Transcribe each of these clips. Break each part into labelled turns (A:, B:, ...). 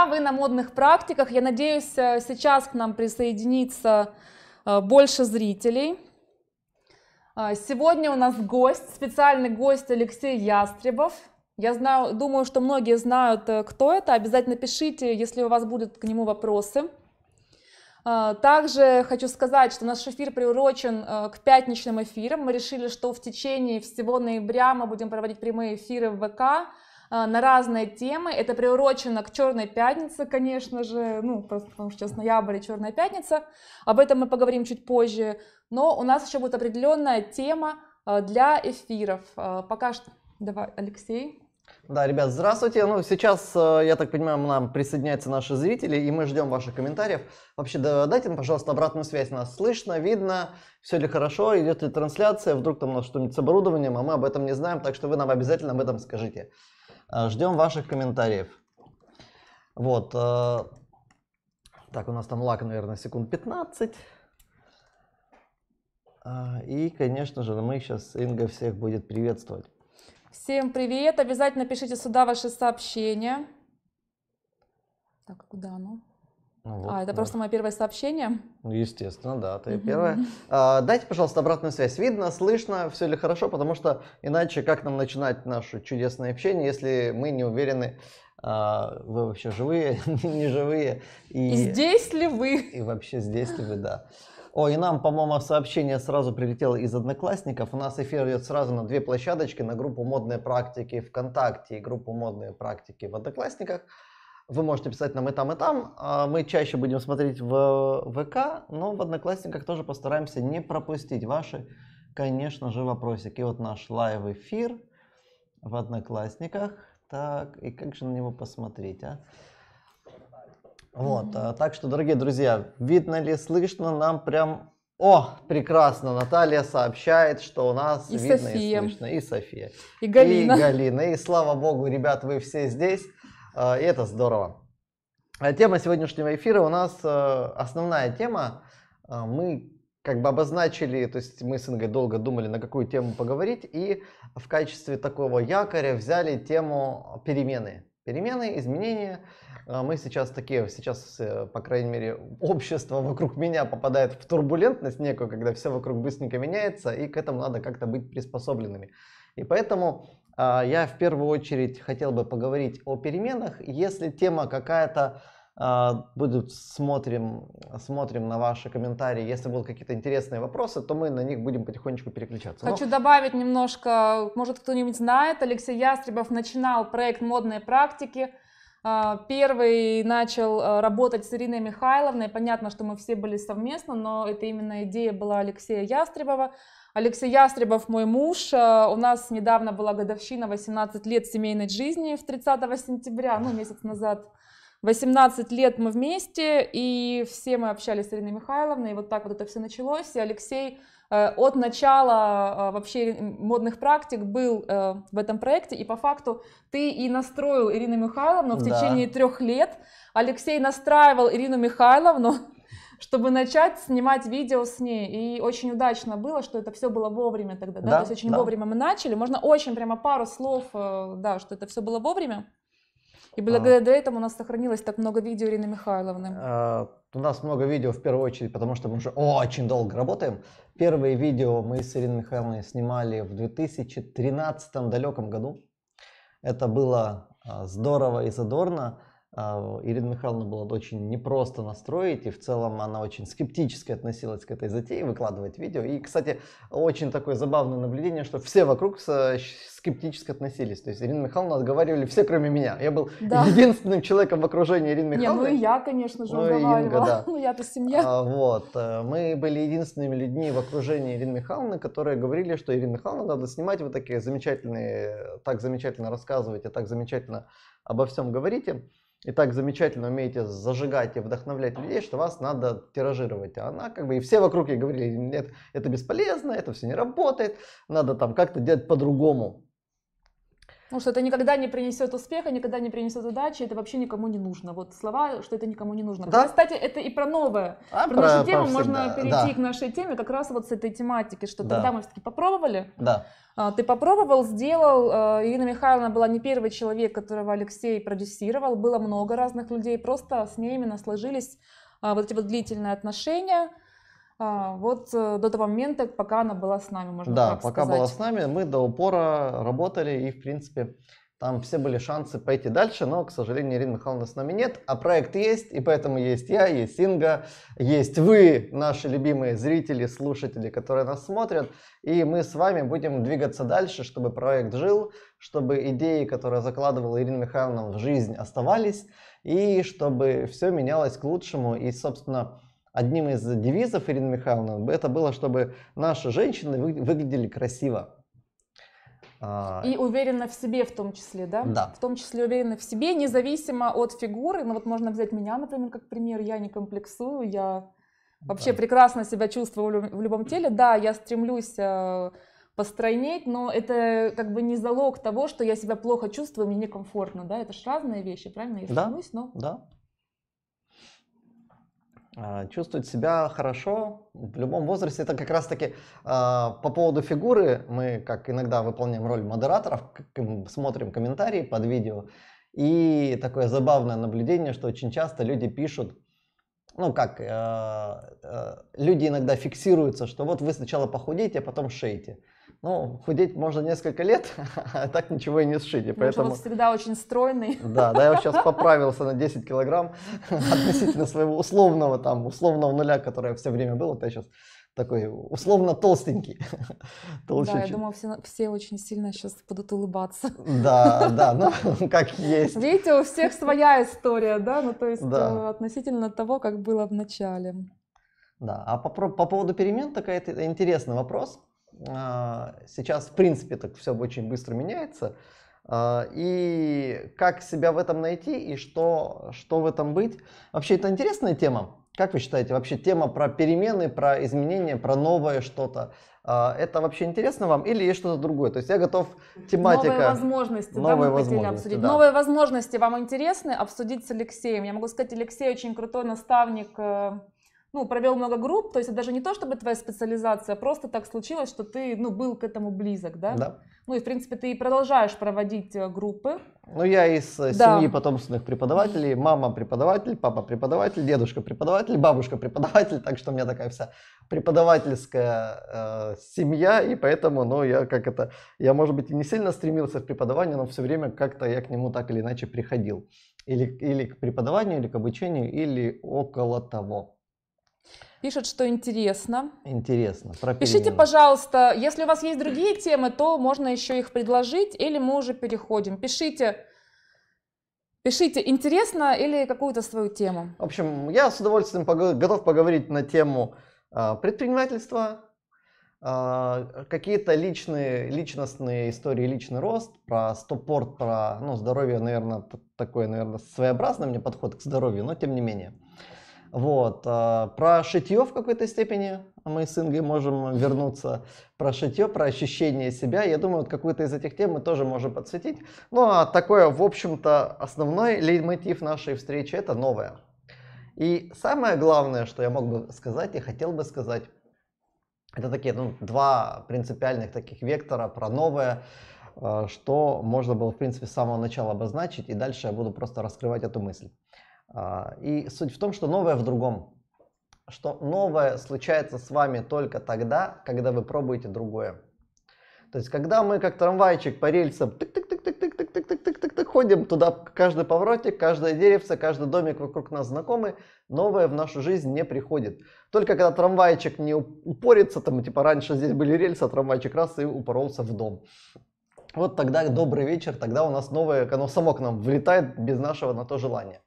A: А вы на модных практиках. Я надеюсь, э, сейчас к нам присоединится э, больше зрителей. А, сегодня у нас гость, специальный гость Алексей Ястребов. Я знаю, думаю, что многие знают, э, кто это. Обязательно пишите, если у вас будут к нему вопросы. А, также хочу сказать, что наш эфир приурочен к пятничным эфирам. Мы решили, что в течение всего ноября мы будем проводить прямые эфиры в ВК а, на разные темы. Это приурочено к Черной пятнице, конечно же, ну, просто потому что сейчас ноябрь и Черная пятница. Об этом мы поговорим чуть позже. Но у нас еще будет определенная тема а, для эфиров. А, пока что... Давай, Алексей.
B: Да, ребят, здравствуйте. Ну, сейчас, э, я так понимаю, нам присоединяются наши зрители, и мы ждем ваших комментариев. Вообще, да, дайте нам, пожалуйста, обратную связь. Нас слышно, видно, все ли хорошо, идет ли трансляция, вдруг там у нас что-нибудь с оборудованием, а мы об этом не знаем, так что вы нам обязательно об этом скажите. Э, ждем ваших комментариев. Вот. Э, так, у нас там лак, наверное, секунд 15. Э, и, конечно же, мы сейчас Инга всех будет приветствовать.
A: Всем привет! Обязательно пишите сюда ваши сообщения. Так, куда оно?
B: Ну вот, а, это да. просто
A: мое первое сообщение?
B: Ну, естественно, да, ты угу. первое. А, дайте, пожалуйста, обратную связь. Видно, слышно, все ли хорошо, потому что иначе как нам начинать наше чудесное общение, если мы не уверены, а, вы вообще живые, не живые. И, и
A: здесь ли вы?
B: И вообще здесь ли вы, да. О, и нам, по-моему, сообщение сразу прилетело из одноклассников. У нас эфир идет сразу на две площадочки, на группу «Модные практики» ВКонтакте и группу «Модные практики» в одноклассниках. Вы можете писать нам и там, и там. А мы чаще будем смотреть в ВК, но в Одноклассниках тоже постараемся не пропустить ваши, конечно же, вопросики. Вот наш лайв-эфир в Одноклассниках. Так, и как же на него посмотреть, а? Вот, mm-hmm. так что, дорогие друзья, видно ли, слышно нам прям... О, прекрасно, Наталья сообщает, что у нас и видно София. и слышно. И София. И Галина. И Галина. И слава богу, ребят, вы все здесь. А, и это здорово. А, тема сегодняшнего эфира у нас э, основная тема. А, мы как бы обозначили, то есть мы с Ингой долго думали, на какую тему поговорить, и в качестве такого якоря взяли тему перемены. Перемены, изменения. Мы сейчас такие, сейчас, э, по крайней мере, общество вокруг меня попадает в турбулентность некую, когда все вокруг быстренько меняется, и к этому надо как-то быть приспособленными. И поэтому а, я в первую очередь хотел бы поговорить о переменах. Если тема какая-то, а, будут смотрим, смотрим на ваши комментарии. Если будут какие-то интересные вопросы, то мы на них будем потихонечку переключаться. Хочу Но...
A: добавить немножко, может кто-нибудь знает, Алексей Ястребов начинал проект «Модные практики». А, первый начал работать с Ириной Михайловной. Понятно, что мы все были совместно, но это именно идея была Алексея Ястребова. Алексей Ястребов, мой муж. Э, у нас недавно была годовщина 18 лет семейной жизни в 30 сентября, ну, месяц назад. 18 лет мы вместе, и все мы общались с Ириной Михайловной, и вот так вот это все началось. И Алексей э, от начала э, вообще модных практик был в этом проекте, и по факту ты и настроил Ирину Михайловну в да. течение трех лет. Алексей настраивал Ирину Михайловну, чтобы начать снимать видео с ней. И очень удачно было, что это все было вовремя тогда, да? да? То есть очень да. вовремя мы начали. Можно очень прямо пару слов, э, да, что это все было вовремя. И а. благодаря а, этому у нас сохранилось так много видео Ирины Михайловны.
B: А, у нас много видео в первую очередь, потому что мы уже очень долго работаем. Первые видео мы с Ириной Михайловной снимали в 2013 далеком году. Это было а, здорово и задорно. А, Ирина Михайловна была очень непросто настроить, и в целом она очень скептически относилась к этой затее, выкладывать видео. И, кстати, очень такое забавное наблюдение, что все вокруг скептически относились. То есть Ирина Михайловна отговаривали все, кроме меня. Я был да. единственным человеком в окружении Ирины Михайловны. Не, ну и я,
A: конечно же, ну, уговаривала. Инга, да. Ну я-то семья. А,
B: вот. Э, мы были единственными людьми в окружении Ирины Михайловны, которые говорили, что Ирина Михайловна надо снимать вот такие замечательные, так замечательно рассказывать и так замечательно обо всем говорить и так замечательно умеете зажигать и вдохновлять людей, что вас надо тиражировать. А она как бы, и все вокруг ей говорили, нет, это бесполезно, это все не работает, надо там как-то делать по-другому.
A: Ну, что это никогда не принесет успеха, никогда не принесет удачи, это вообще никому не нужно. Вот слова, что это никому не нужно. Да? Кстати, это и про новое. А, про, про нашу тему всегда. можно перейти да. к нашей теме как раз вот с этой тематики, что да. тогда мы все-таки попробовали. Да. А, ты попробовал, сделал. А, Ирина Михайловна была не первый человек, которого Алексей продюсировал. Было много разных людей, просто с ними сложились а, вот эти вот длительные отношения – а, вот э, до того момента, пока она была с нами, можно да, так сказать. Да, пока была с
B: нами, мы до упора работали и, в принципе, там все были шансы пойти дальше, но, к сожалению, Ирины Михайловна с нами нет, а проект есть, и поэтому есть я, есть Инга, есть вы, наши любимые зрители, слушатели, которые нас смотрят, и мы с вами будем двигаться дальше, чтобы проект жил, чтобы идеи, которые закладывала Ирина Михайловна в жизнь, оставались, и чтобы все менялось к лучшему, и, собственно, одним из девизов Ирины Михайловны это было, чтобы наши женщины выглядели красиво. А, И
A: уверенно в себе в том числе, да? Да. В том числе уверенно в себе, независимо от фигуры. Ну вот можно взять меня, например, как пример. Я не комплексую, я вообще да. прекрасно себя чувствую в любом теле. Да, я стремлюсь э, постройнеть, но это как бы не залог того, что я себя плохо чувствую, мне некомфортно, да? Это же разные вещи, правильно? Я да, стремлюсь, но...
B: Да, а, чувствовать себя хорошо в любом возрасте. Это как раз-таки а, по поводу фигуры. Мы, как иногда, выполняем роль модераторов, смотрим комментарии под видео. И такое забавное наблюдение, что очень часто люди пишут, ну как, э, э, люди иногда фиксируются, что вот вы сначала похудеете, а потом шейте. Ну, худеть можно несколько лет, а так ничего и не сшить. И поэтому... Потому
A: всегда очень стройный. Да, да, я сейчас
B: поправился на 10 килограмм относительно своего условного там, условного нуля, которое все время было. Вот я сейчас такой условно толстенький. Толщичий. Да, я думаю,
A: все, все очень сильно сейчас будут улыбаться. Да,
B: да, ну как есть.
A: Видите, у всех своя история, да, ну то есть да. Э, относительно того, как было в начале.
B: Да, а по, по поводу перемен такой интересный вопрос. А, сейчас, в принципе, так все очень быстро меняется. А, и как себя в этом найти и что, что в этом быть. Вообще, это интересная тема. Как вы считаете, вообще тема про перемены, про изменения, про новое что-то, а, это вообще интересно вам или есть что-то другое? То есть я готов тематика... Новые возможности, новые да, мы возможности, хотели обсудить. Да. Новые
A: возможности вам интересны обсудить с Алексеем. Я могу сказать, Алексей очень крутой наставник э, ну, провел много групп, то есть это даже не то, чтобы твоя специализация, а просто так случилось, что ты, ну, был к этому близок, да? Да. Ну и, в принципе, ты и продолжаешь проводить э, группы.
B: Ну, я из э, да. семьи потомственных преподавателей, мама преподаватель, папа преподаватель, дедушка преподаватель, бабушка преподаватель, так что у меня такая вся преподавательская э, семья, и поэтому, ну, я как это, я, может быть, и не сильно стремился к преподаванию, но все время как-то я к нему так или иначе приходил. Или, или к преподаванию, или к обучению, или около того.
A: Пишут, что интересно.
B: Интересно. Про Пишите,
A: пожалуйста, если у вас есть другие темы, то можно еще их предложить, или мы уже переходим. Пишите, пишите интересно или какую-то свою тему.
B: В общем, я с удовольствием готов поговорить на тему а, предпринимательства, а, какие-то личные, личностные истории, личный рост, про стопорт, про ну, здоровье, наверное, такой, наверное, своеобразный мне подход к здоровью, но тем не менее. Вот. А, про шитье в какой-то степени мы с Ингой можем вернуться. Про шитье, про ощущение себя. Я думаю, вот какую-то из этих тем мы тоже можем подсветить. Ну, а такое, в общем-то, основной лейтмотив нашей встречи – это новое. И самое главное, что я мог бы сказать и хотел бы сказать, это такие ну, два принципиальных таких вектора про новое, а, что можно было, в принципе, с самого начала обозначить, и дальше я буду просто раскрывать эту мысль. А, и суть в том, что новое в другом. Что новое случается с вами только тогда, когда вы пробуете другое. То есть, когда мы как трамвайчик по рельсам тык-тык-тык-тык-тык-тык-тык-тык-тык ходим туда, каждый поворотик, каждое деревце, каждый домик вокруг нас знакомый, новое в нашу жизнь не приходит. Только когда трамвайчик не упорится, там типа раньше здесь были рельсы, а трамвайчик раз и упоролся в дом. Вот тогда добрый вечер, тогда у нас новое, оно само к нам влетает без нашего на то желания.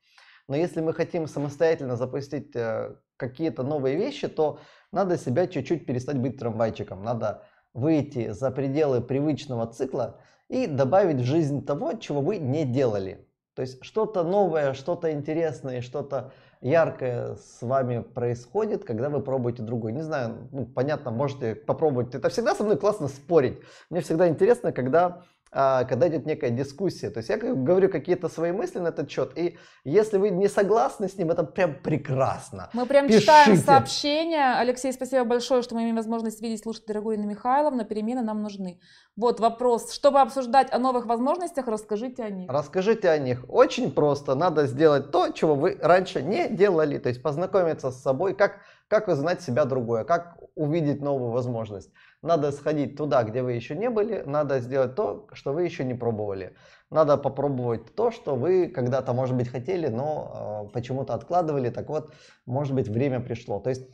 B: Но если мы хотим самостоятельно запустить э, какие-то новые вещи, то надо себя чуть-чуть перестать быть трамвайчиком. Надо выйти за пределы привычного цикла и добавить в жизнь того, чего вы не делали. То есть что-то новое, что-то интересное, что-то яркое с вами происходит, когда вы пробуете другое. Не знаю, ну, понятно, можете попробовать. Это всегда со мной классно спорить. Мне всегда интересно, когда а, когда идет некая дискуссия. То есть я говорю какие-то свои мысли на этот счет, и если вы не согласны с ним, это прям прекрасно. Мы прям Пишите. читаем
A: сообщения. Алексей, спасибо большое, что мы имеем возможность видеть, слушать дорогую Инну Михайловну. Перемены нам нужны. Вот вопрос. Чтобы обсуждать о новых возможностях, расскажите о них.
B: Расскажите о них. Очень просто. Надо сделать то, чего вы раньше не делали. То есть познакомиться с собой, как, как узнать себя другое, как увидеть новую возможность. Надо сходить туда, где вы еще не были, надо сделать то, что вы еще не пробовали. Надо попробовать то, что вы когда-то, может быть, хотели, но э, почему-то откладывали. Так вот, может быть, время пришло. То есть,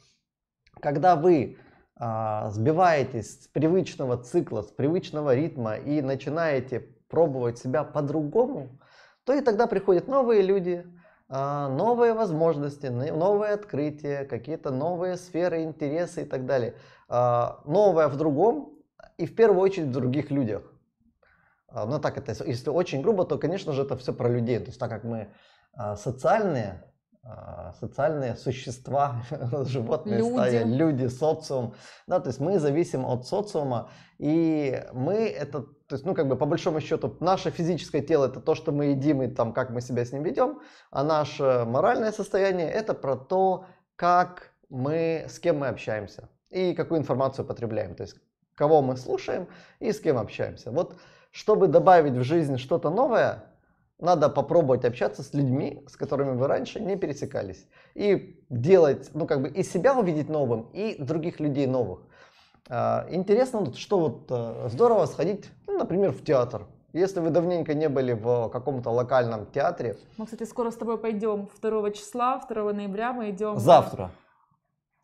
B: когда вы э, сбиваетесь с привычного цикла, с привычного ритма и начинаете пробовать себя по-другому, то и тогда приходят новые люди, э, новые возможности, новые открытия, какие-то новые сферы интересы и так далее. А, новое в другом и в первую очередь в других людях. А, ну так это, если очень грубо, то, конечно же, это все про людей. То есть так как мы а, социальные, социальные существа, животные люди. стаи, люди, социум. Да, то есть мы зависим от социума, и мы это, то есть, ну, как бы по большому счету, наше физическое тело это то, что мы едим и там, как мы себя с ним ведем, а наше моральное состояние это про то, как мы, с кем мы общаемся и какую информацию потребляем, то есть кого мы слушаем и с кем общаемся. Вот чтобы добавить в жизнь что-то новое, надо попробовать общаться с людьми, с которыми вы раньше не пересекались. И делать, ну как бы и себя увидеть новым, и других людей новых. А, интересно, что вот э, здорово сходить, ну, например, в театр. Если вы давненько не были в каком-то локальном театре.
A: Мы, кстати, скоро с тобой пойдем 2 числа, 2 ноября мы идем. Завтра.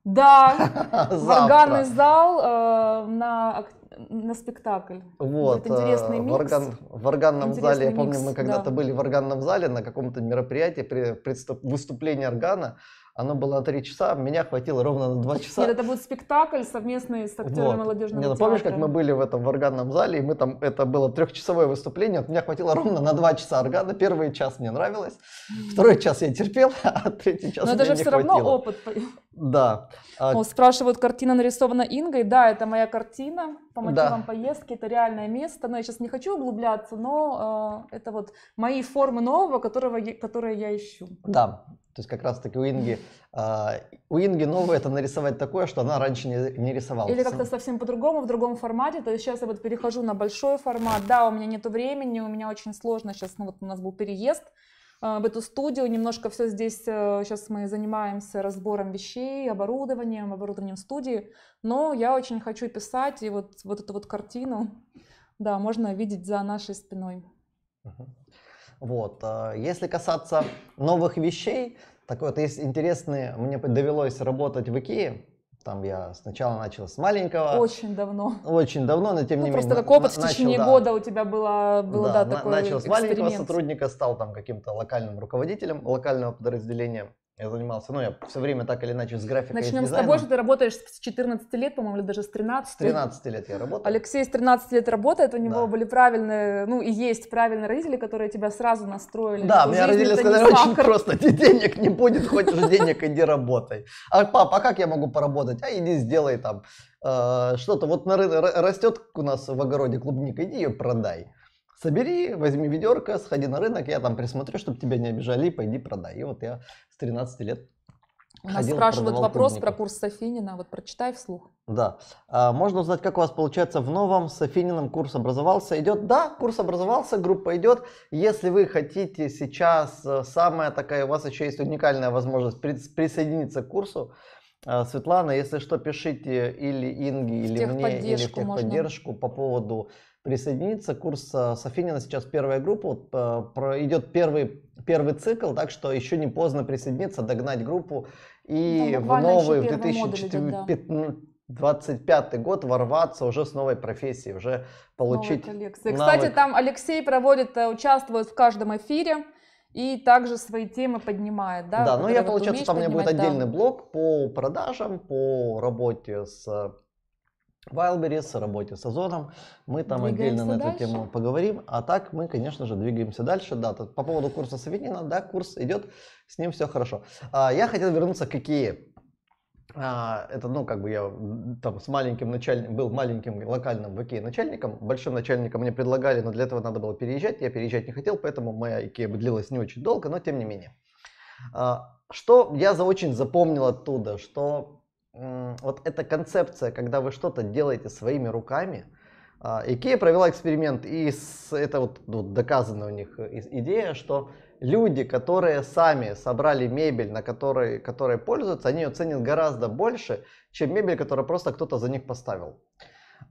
A: Да, органный зал э, на, на спектакль. Вот, Будет интересный э, микс. В, орган,
B: в органном интересный зале, я помню, мы когда-то да. были в органном зале на каком-то мероприятии, при, при выступлении органа, оно было на три часа, а меня хватило ровно на два часа. Нет,
A: это будет спектакль совместный с актерами вот. молодежного Нет, ну, театра. Помнишь, как мы
B: были в этом в органном зале, и мы там, это было трехчасовое выступление, вот меня хватило ровно на два часа органа. Первый час мне нравилось, второй час я терпел, а третий час Но мне это же не все хватило. равно опыт. Да. А О,
A: спрашивают, картина нарисована Ингой. Да, это моя картина по мотивам да. поездки, это реальное место. Но я сейчас не хочу углубляться, но э, это вот мои формы нового, которого, которые я ищу.
B: Да, то есть как раз таки у Инги, э, у Инги новое это нарисовать такое, что она раньше не, не рисовала. Или как-то
A: совсем по-другому, в другом формате. То есть сейчас я вот перехожу на большой формат. Да, у меня нет времени, у меня очень сложно сейчас, ну вот у нас был переезд э, в эту студию, немножко все здесь, э, сейчас мы занимаемся разбором вещей, оборудованием, оборудованием студии, но я очень хочу писать, и вот, вот эту вот картину, да, можно видеть за нашей спиной. Uh-huh.
B: Вот. Э, если касаться новых вещей, так вот, есть интересные, мне довелось работать в Икее, там я сначала начал с маленького.
A: Очень давно.
B: Очень давно, но тем ну, не менее. Просто как опыт на, в течение начал, года
A: у тебя было, было да, да, такой на, Начал с маленького сотрудника,
B: стал там каким-то локальным руководителем локального подразделения. Я занимался, ну, я все время так или иначе с графикой Начнем с, того, что ты
A: работаешь с 14 лет, по-моему, или даже с 13. С 13
B: лет я работаю.
A: Алексей с 13 лет работает, у него да. были правильные, ну, и есть правильные родители, которые тебя сразу настроили. Да, мне родители сказали очень просто, денег
B: не будет, хочешь денег, иди работай. А папа, а как я могу поработать? А иди сделай там э, что-то. Вот на, растет у нас в огороде клубника, иди ее продай собери, возьми ведерко, сходи на рынок, я там присмотрю, чтобы тебя не обижали, пойди продай. И вот я с 13 лет у нас спрашивают вопрос клубнику. про
A: курс Софинина, вот прочитай вслух.
B: Да. А, можно узнать, как у вас получается в новом Софинином курс образовался? Идет? Да, курс образовался, группа идет. Если вы хотите сейчас, э, самая такая, у вас еще есть уникальная возможность присоединиться к курсу, э, Светлана, если что, пишите или Инги, или мне, или в техподдержку можно. по поводу присоединиться. Курс э, Софинина сейчас первая группа, вот, э, про, идет первый, первый цикл, так что еще не поздно присоединиться, догнать группу и ну, в новый, в 2025 год ворваться уже с новой профессией, уже получить коллекции. Кстати, там
A: Алексей проводит, э, участвует в каждом эфире и также свои темы поднимает, да? Да, ну я, вот получается, там у меня будет отдельный да.
B: блок по продажам, по работе с Wildberries, о работе с Озоном. Мы там двигаемся отдельно на эту тему поговорим. А так мы, конечно же, двигаемся дальше. Да, тут, по поводу курса Савинина, да, курс идет, с ним все хорошо. А, я хотел вернуться к Икее. А, это, ну, как бы я там с маленьким начальником, был маленьким локальным в Икее начальником, большим начальником мне предлагали, но для этого надо было переезжать, я переезжать не хотел, поэтому моя Икея длилась не очень долго, но тем не менее. А, что я за очень запомнил оттуда, что вот эта концепция, когда вы что-то делаете своими руками, а, Икея провела эксперимент, и это вот, ну, вот доказана у них э, идея, что люди, которые сами собрали мебель, на которой, которой пользуются, они ее ценят гораздо больше, чем мебель, которую просто кто-то за них поставил.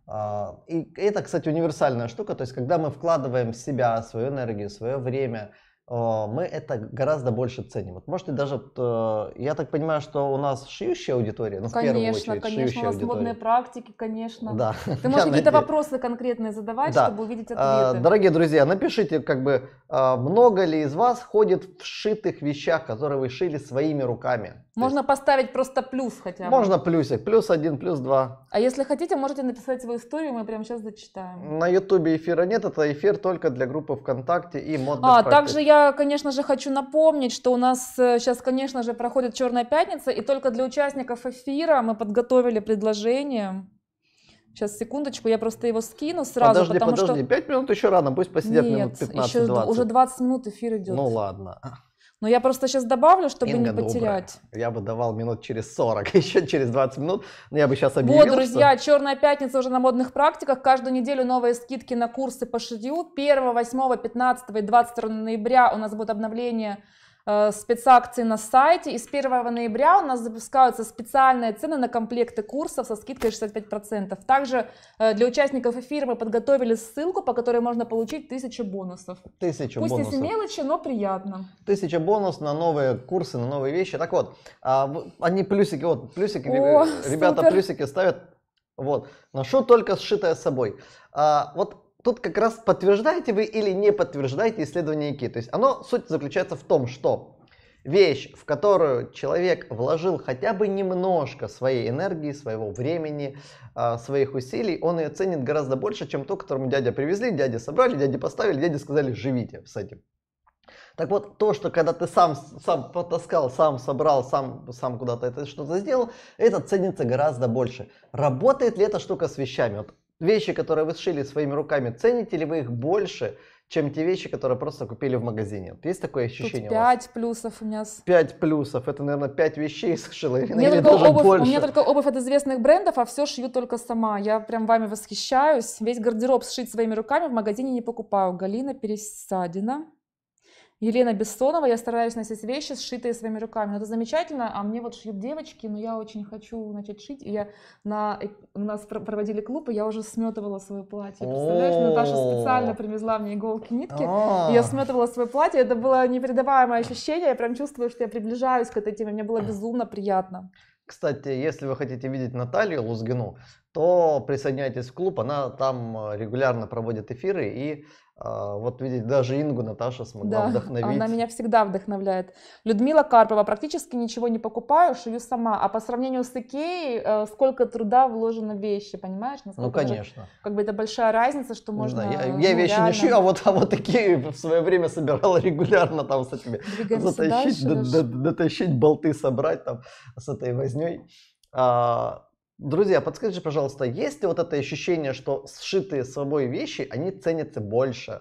B: А, и это, кстати, универсальная штука, то есть когда мы вкладываем в себя, свою энергию, свое время, а, мы это гораздо больше ценим. Вот можете даже, а, я так понимаю, что у нас шьющая аудитория, ну, конечно, в первую очередь, конечно, шьющая у нас аудитория. модные
A: практики, конечно. Да. Ты можешь какие-то вопросы конкретные задавать, да. чтобы увидеть а, ответы.
B: Дорогие друзья, напишите, как бы, много ли из вас ходит в шитых вещах, которые вы шили своими руками?
A: Можно поставить просто плюс хотя бы. Можно
B: плюсик. Плюс один, плюс два.
A: А если хотите, можете написать свою историю, мы прямо сейчас зачитаем.
B: На ютубе эфира нет, это эфир только для группы ВКонтакте и модных А, практик. также
A: я, конечно же, хочу напомнить, что у нас сейчас, э, конечно же, проходит Черная Пятница, и только для участников эфира мы подготовили предложение. Сейчас, секундочку, я просто его скину сразу, подожди, потому подожди, что... Подожди,
B: 5 минут еще рано, пусть посидят Нет, минут 15-20. еще уже
A: 20 минут эфир идет. Ну ладно. Но я просто сейчас добавлю, чтобы Инга не потерять.
B: Добрая. Я бы давал минут через 40, еще через 20 минут, но ну, я бы сейчас объявил, Вот, друзья, что...
A: «Черная пятница» уже на модных практиках. Каждую неделю новые скидки на курсы по шитью. 1, 8, 15 и 22 ноября у нас будет обновление Э, спецакции на сайте. И с 1 ноября у нас запускаются специальные цены на комплекты курсов со скидкой 65%. Также э, для участников эфира мы подготовили ссылку, по которой можно получить 1000 бонусов.
B: 1000 Пусть бонусов. Пусть и
A: мелочи, но приятно.
B: 1000 бонус на новые курсы, на новые вещи. Так вот, а, они плюсики, вот плюсики, О, ребята супер. плюсики ставят. Вот, ношу только сшитое с собой. А, вот тут как раз подтверждаете вы или не подтверждаете исследование ИКИ. То есть оно, суть заключается в том, что вещь, в которую человек вложил хотя бы немножко своей энергии, своего времени, а, своих усилий, он ее ценит гораздо больше, чем то, которому дядя привезли, дядя собрали, дядя поставили, дядя сказали «живите с этим». Так вот, то, что когда ты сам, сам потаскал, сам собрал, сам, сам куда-то это что-то сделал, это ценится гораздо больше. Работает ли эта штука с вещами? Вот вещи, которые вы сшили своими руками, цените ли вы их больше, чем те вещи, которые просто купили в магазине? есть такое ощущение? Тут
A: 5 у плюсов у меня.
B: 5 плюсов. Это, наверное, 5 вещей сшила или, или даже обувь, больше. У меня только
A: обувь от известных брендов, а все шью только сама. Я прям вами восхищаюсь. Весь гардероб сшить своими руками в магазине не покупаю. Галина Пересадина. Елена Бессонова, я стараюсь носить вещи, сшитые своими руками. Ну, это замечательно, а мне вот шьют девочки, но я очень хочу начать шить. И я на, у нас проводили клуб, и я уже сметывала свое платье. Представляешь, Наташа специально привезла мне иголки, нитки. А! И я сметывала свое платье, это было непередаваемое ощущение. Я прям чувствую, что я приближаюсь к этой теме, мне было безумно приятно.
B: Кстати, если вы хотите видеть Наталью Лузгину, то присоединяйтесь в клуб. Она там э, регулярно проводит эфиры и а, вот видите, даже Ингу Наташа смогла да, вдохновить. Она
A: меня всегда вдохновляет. Людмила Карпова. Практически ничего не покупаю, шью сама. А по сравнению с Икеей, э, сколько труда вложено в вещи, понимаешь? Насколько ну, конечно. Же, как бы это большая разница, что можно... Да, я, я ну, вещи реально... не шью, а
B: вот, а вот такие в свое время собирала регулярно там с этими... затащить, дотащить болты, собрать там с этой возней. А, Друзья, подскажите, пожалуйста, есть ли вот это ощущение, что сшитые с собой вещи, они ценятся больше?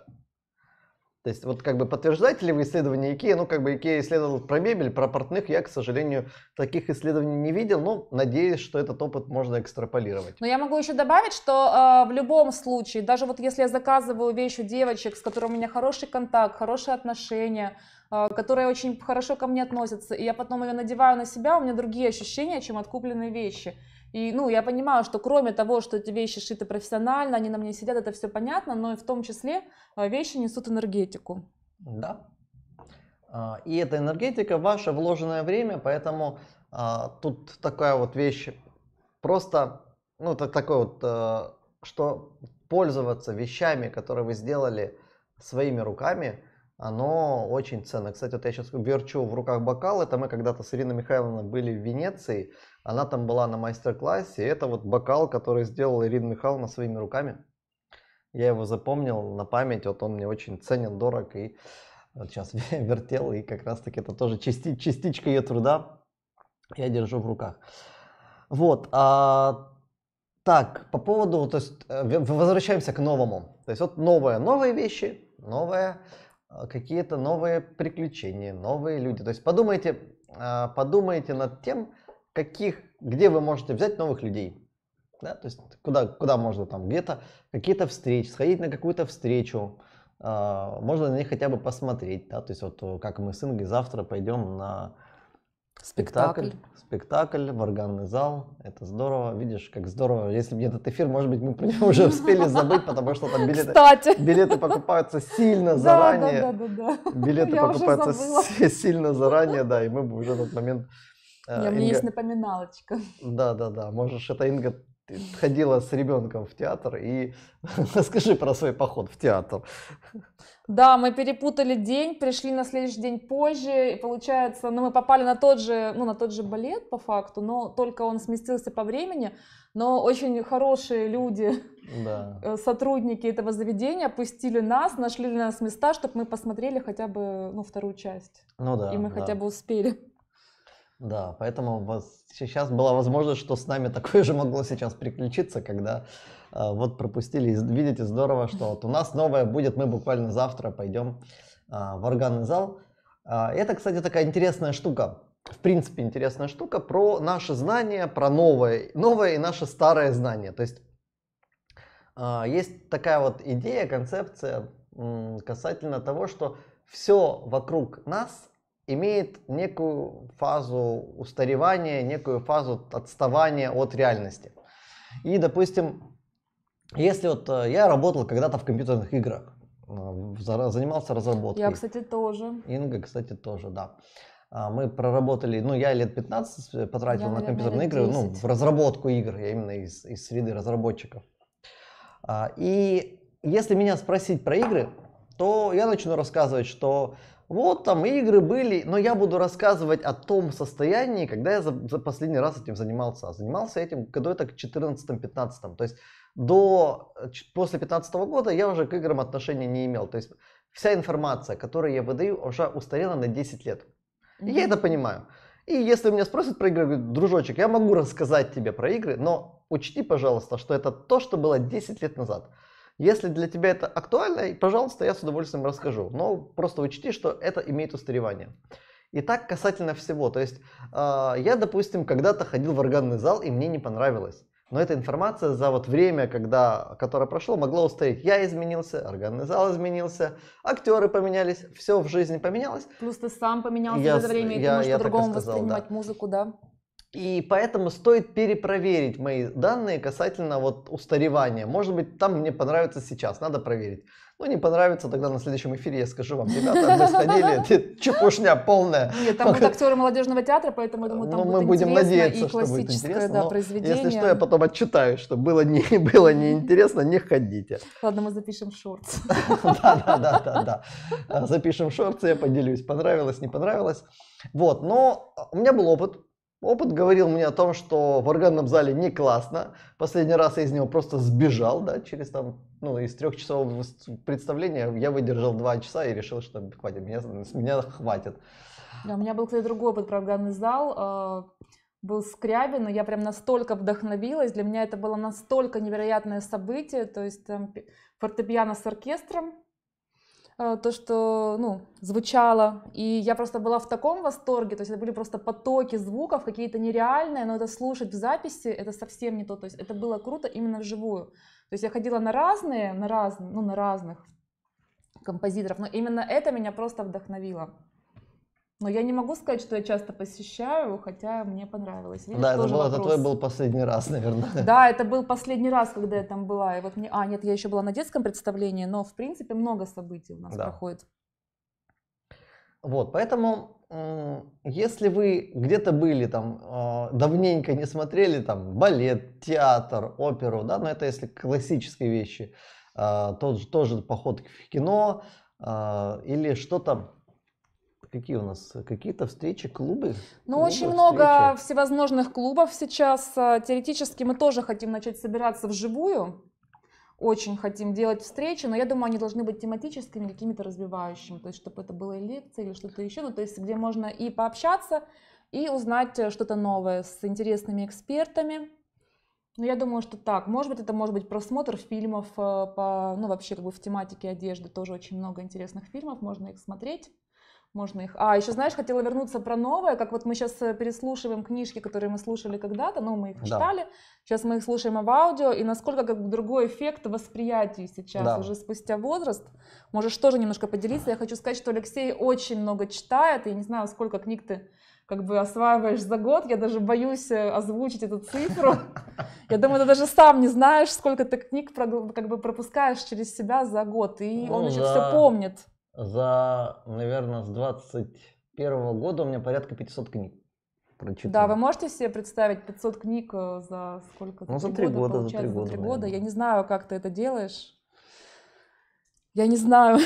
B: То есть, вот как бы подтверждаете ли вы исследования IKEA, Ну, как бы IKEA исследовал про мебель, про портных я, к сожалению, таких исследований не видел, но надеюсь, что этот опыт можно экстраполировать.
A: Но я могу еще добавить, что э, в любом случае, даже вот если я заказываю вещь у девочек, с которыми у меня хороший контакт, хорошие отношения, э, которые очень хорошо ко мне относятся, и я потом ее надеваю на себя, у меня другие ощущения, чем от купленной вещи. И, ну, я понимаю, что кроме того, что эти вещи шиты профессионально, они на мне сидят, это все понятно, но и в том числе а, вещи несут энергетику.
B: Да. А, и эта энергетика ваше вложенное время, поэтому а, тут такая вот вещь просто, ну, это такой вот, э, что пользоваться вещами, которые вы сделали своими руками, оно очень ценно. Кстати, вот я сейчас верчу в руках бокал. Это мы когда-то с Ириной Михайловной были в Венеции. Она там была на мастер-классе. Это вот бокал, который сделал Ирина Михайловна своими руками. Я его запомнил на память. Вот он мне очень ценен, дорог. И вот сейчас вертел. И как раз-таки это тоже части, частичка ее труда я держу в руках. Вот. А, так, по поводу, то есть э, возвращаемся к новому. То есть вот новое, новые вещи, новое, э, какие-то новые приключения, новые люди. То есть подумайте, э, подумайте над тем, каких, где вы можете взять новых людей. Да? То есть куда, куда можно там, где-то какие-то встречи, сходить на какую-то встречу, э, можно на них хотя бы посмотреть. Да? То есть вот э, как мы с Ингой завтра пойдем на спектакль. Спектакль, в органный зал, это здорово. Видишь, как здорово. Если бы не этот эфир, может быть, мы про него уже успели забыть, потому что там билеты, билеты покупаются сильно заранее. Билеты покупаются сильно заранее, да, и мы бы уже в этот момент я, э, у меня есть
A: напоминалочка.
B: Да, да, да. Можешь это Инга ходила с ребенком в театр и расскажи про свой поход в театр.
A: Да, мы перепутали день, пришли на следующий день позже, и получается, ну, мы попали на тот же, ну, на тот же балет по факту, но только он сместился по времени, но очень хорошие люди, да. Э, сотрудники этого заведения пустили нас, нашли для нас места, чтобы мы посмотрели хотя бы, ну, вторую часть. Ну да. И мы да. хотя бы успели.
B: Да, поэтому сейчас была возможность, что с нами такое же могло сейчас приключиться, когда э, вот пропустили. Видите, здорово, что вот у нас новое будет, мы буквально завтра пойдем э, в органный зал. Э, это, кстати, такая интересная штука, в принципе, интересная штука про наши знания, про новое, новое и наше старое знание. То есть есть такая вот идея, концепция касательно того, что все вокруг нас – имеет некую фазу устаревания, некую фазу отставания от реальности. И, допустим, если вот э, я работал когда-то в компьютерных играх, э, занимался разработкой. Я,
A: кстати, тоже.
B: Инга, кстати, тоже, да. А, мы проработали, ну, я лет 15 э, потратил я, на компьютерные игры, ну, в разработку игр, я именно из, из среды разработчиков. А, и если меня спросить про игры, то я начну рассказывать, что вот там игры были, но я буду рассказывать о том состоянии, когда я за, за последний раз этим занимался. А занимался этим когда это к 14-15. То есть до, э, после 15 года я уже к играм отношения не имел. То есть вся информация, которую я выдаю, уже устарела на 10 лет. mm-hmm. я это понимаю. И если меня спросят про игры, говорю, дружочек, я могу рассказать тебе про игры, но учти, пожалуйста, что это то, что было 10 лет назад. Если для тебя это актуально, пожалуйста, я с удовольствием расскажу. Но просто учти, что это имеет устаревание. И так касательно всего. То есть э, я, допустим, когда-то ходил в органный зал, и мне не понравилось. Но эта информация за вот время, когда, которое прошло, могла устоять. Я изменился, органный зал изменился, актеры поменялись, все в жизни поменялось.
A: Плюс ты сам поменялся я, за это время, и я, ты можешь по-другому воспринимать
B: да. музыку, да? И поэтому стоит перепроверить мои данные касательно вот устаревания. Может быть, там мне понравится сейчас, надо проверить. Ну, не понравится, тогда на следующем эфире я скажу вам, ребята, вы сходили, чепушня полная. Нет,
A: там будут актеры молодежного театра, поэтому, я думаю, там ну, будет мы будем надеяться, и что будет интересно, да, произведение. Если что, я
B: потом отчитаю, что было, не, было неинтересно, не ходите.
A: Ладно, мы запишем шорт.
B: Да-да-да. да, Запишем шорт, я поделюсь, понравилось, не понравилось. Вот, но у меня был опыт, Опыт говорил мне о том, что в органном зале не классно. Последний раз я из него просто сбежал, да, через там, ну, из трех часов представления я выдержал два часа и решил, что хватит, меня, с меня хватит.
A: Да, у меня был, кстати, другой опыт про органный зал. Э, был Скрябин, и я прям настолько вдохновилась. Для меня это было настолько невероятное событие. То есть там фортепиано с оркестром, Э, то, что ну, звучало. И я просто была в таком восторге, то есть это были просто потоки звуков, какие-то нереальные, но это слушать в записи, это совсем не то. То есть это было круто именно вживую. То есть я ходила на разные, на, раз, ну, на разных композиторов, но именно это меня просто вдохновило. Но я не могу сказать, что я часто посещаю, хотя мне понравилось. Видишь, да, это, был, вопрос. это твой был
B: последний раз, наверное. Да,
A: это был последний раз, когда я там была. И вот мне... А, нет, я еще была на детском представлении, но, в принципе, много событий у нас да. проходит.
B: Вот, поэтому, если вы где-то были, там, а, давненько не смотрели, там, балет, театр, оперу, да, но это если классические вещи, а, тот же, тоже поход в кино а, или что-то какие у нас какие-то встречи, клубы? Ну, клубы, очень встречи. много
A: всевозможных клубов сейчас. Теоретически мы тоже хотим начать собираться вживую. Очень хотим делать встречи, но я думаю, они должны быть тематическими, какими-то развивающими. То есть, чтобы это было и лекции, или что-то еще. Ну, то есть, где можно и пообщаться, и узнать э, что-то новое с интересными экспертами. Ну, я думаю, что так. Может быть, это может быть просмотр фильмов э, по, ну, вообще, как бы в тематике одежды тоже очень много интересных фильмов, можно их смотреть можно их... А, еще, знаешь, хотела вернуться про новое, как вот мы сейчас э, переслушиваем книжки, которые мы слушали когда-то, но ну, мы их да. читали, сейчас мы их слушаем в аудио, и насколько как бы другой эффект восприятия сейчас, да. уже спустя возраст. Можешь тоже немножко поделиться. Я хочу сказать, что Алексей очень много читает, и не знаю, сколько книг ты как бы осваиваешь за год, я даже боюсь э, озвучить эту цифру. Я думаю, ты даже сам не знаешь, сколько ты книг как бы пропускаешь через себя за год, и ну, он еще да. все помнит
B: за, наверное, с 21 года у меня порядка 500 книг прочитано. Да, вы
A: можете себе представить 500 книг э, за сколько? Ну, за три года, года за три года. Наверное. Я не знаю, как ты это делаешь. Я не знаю.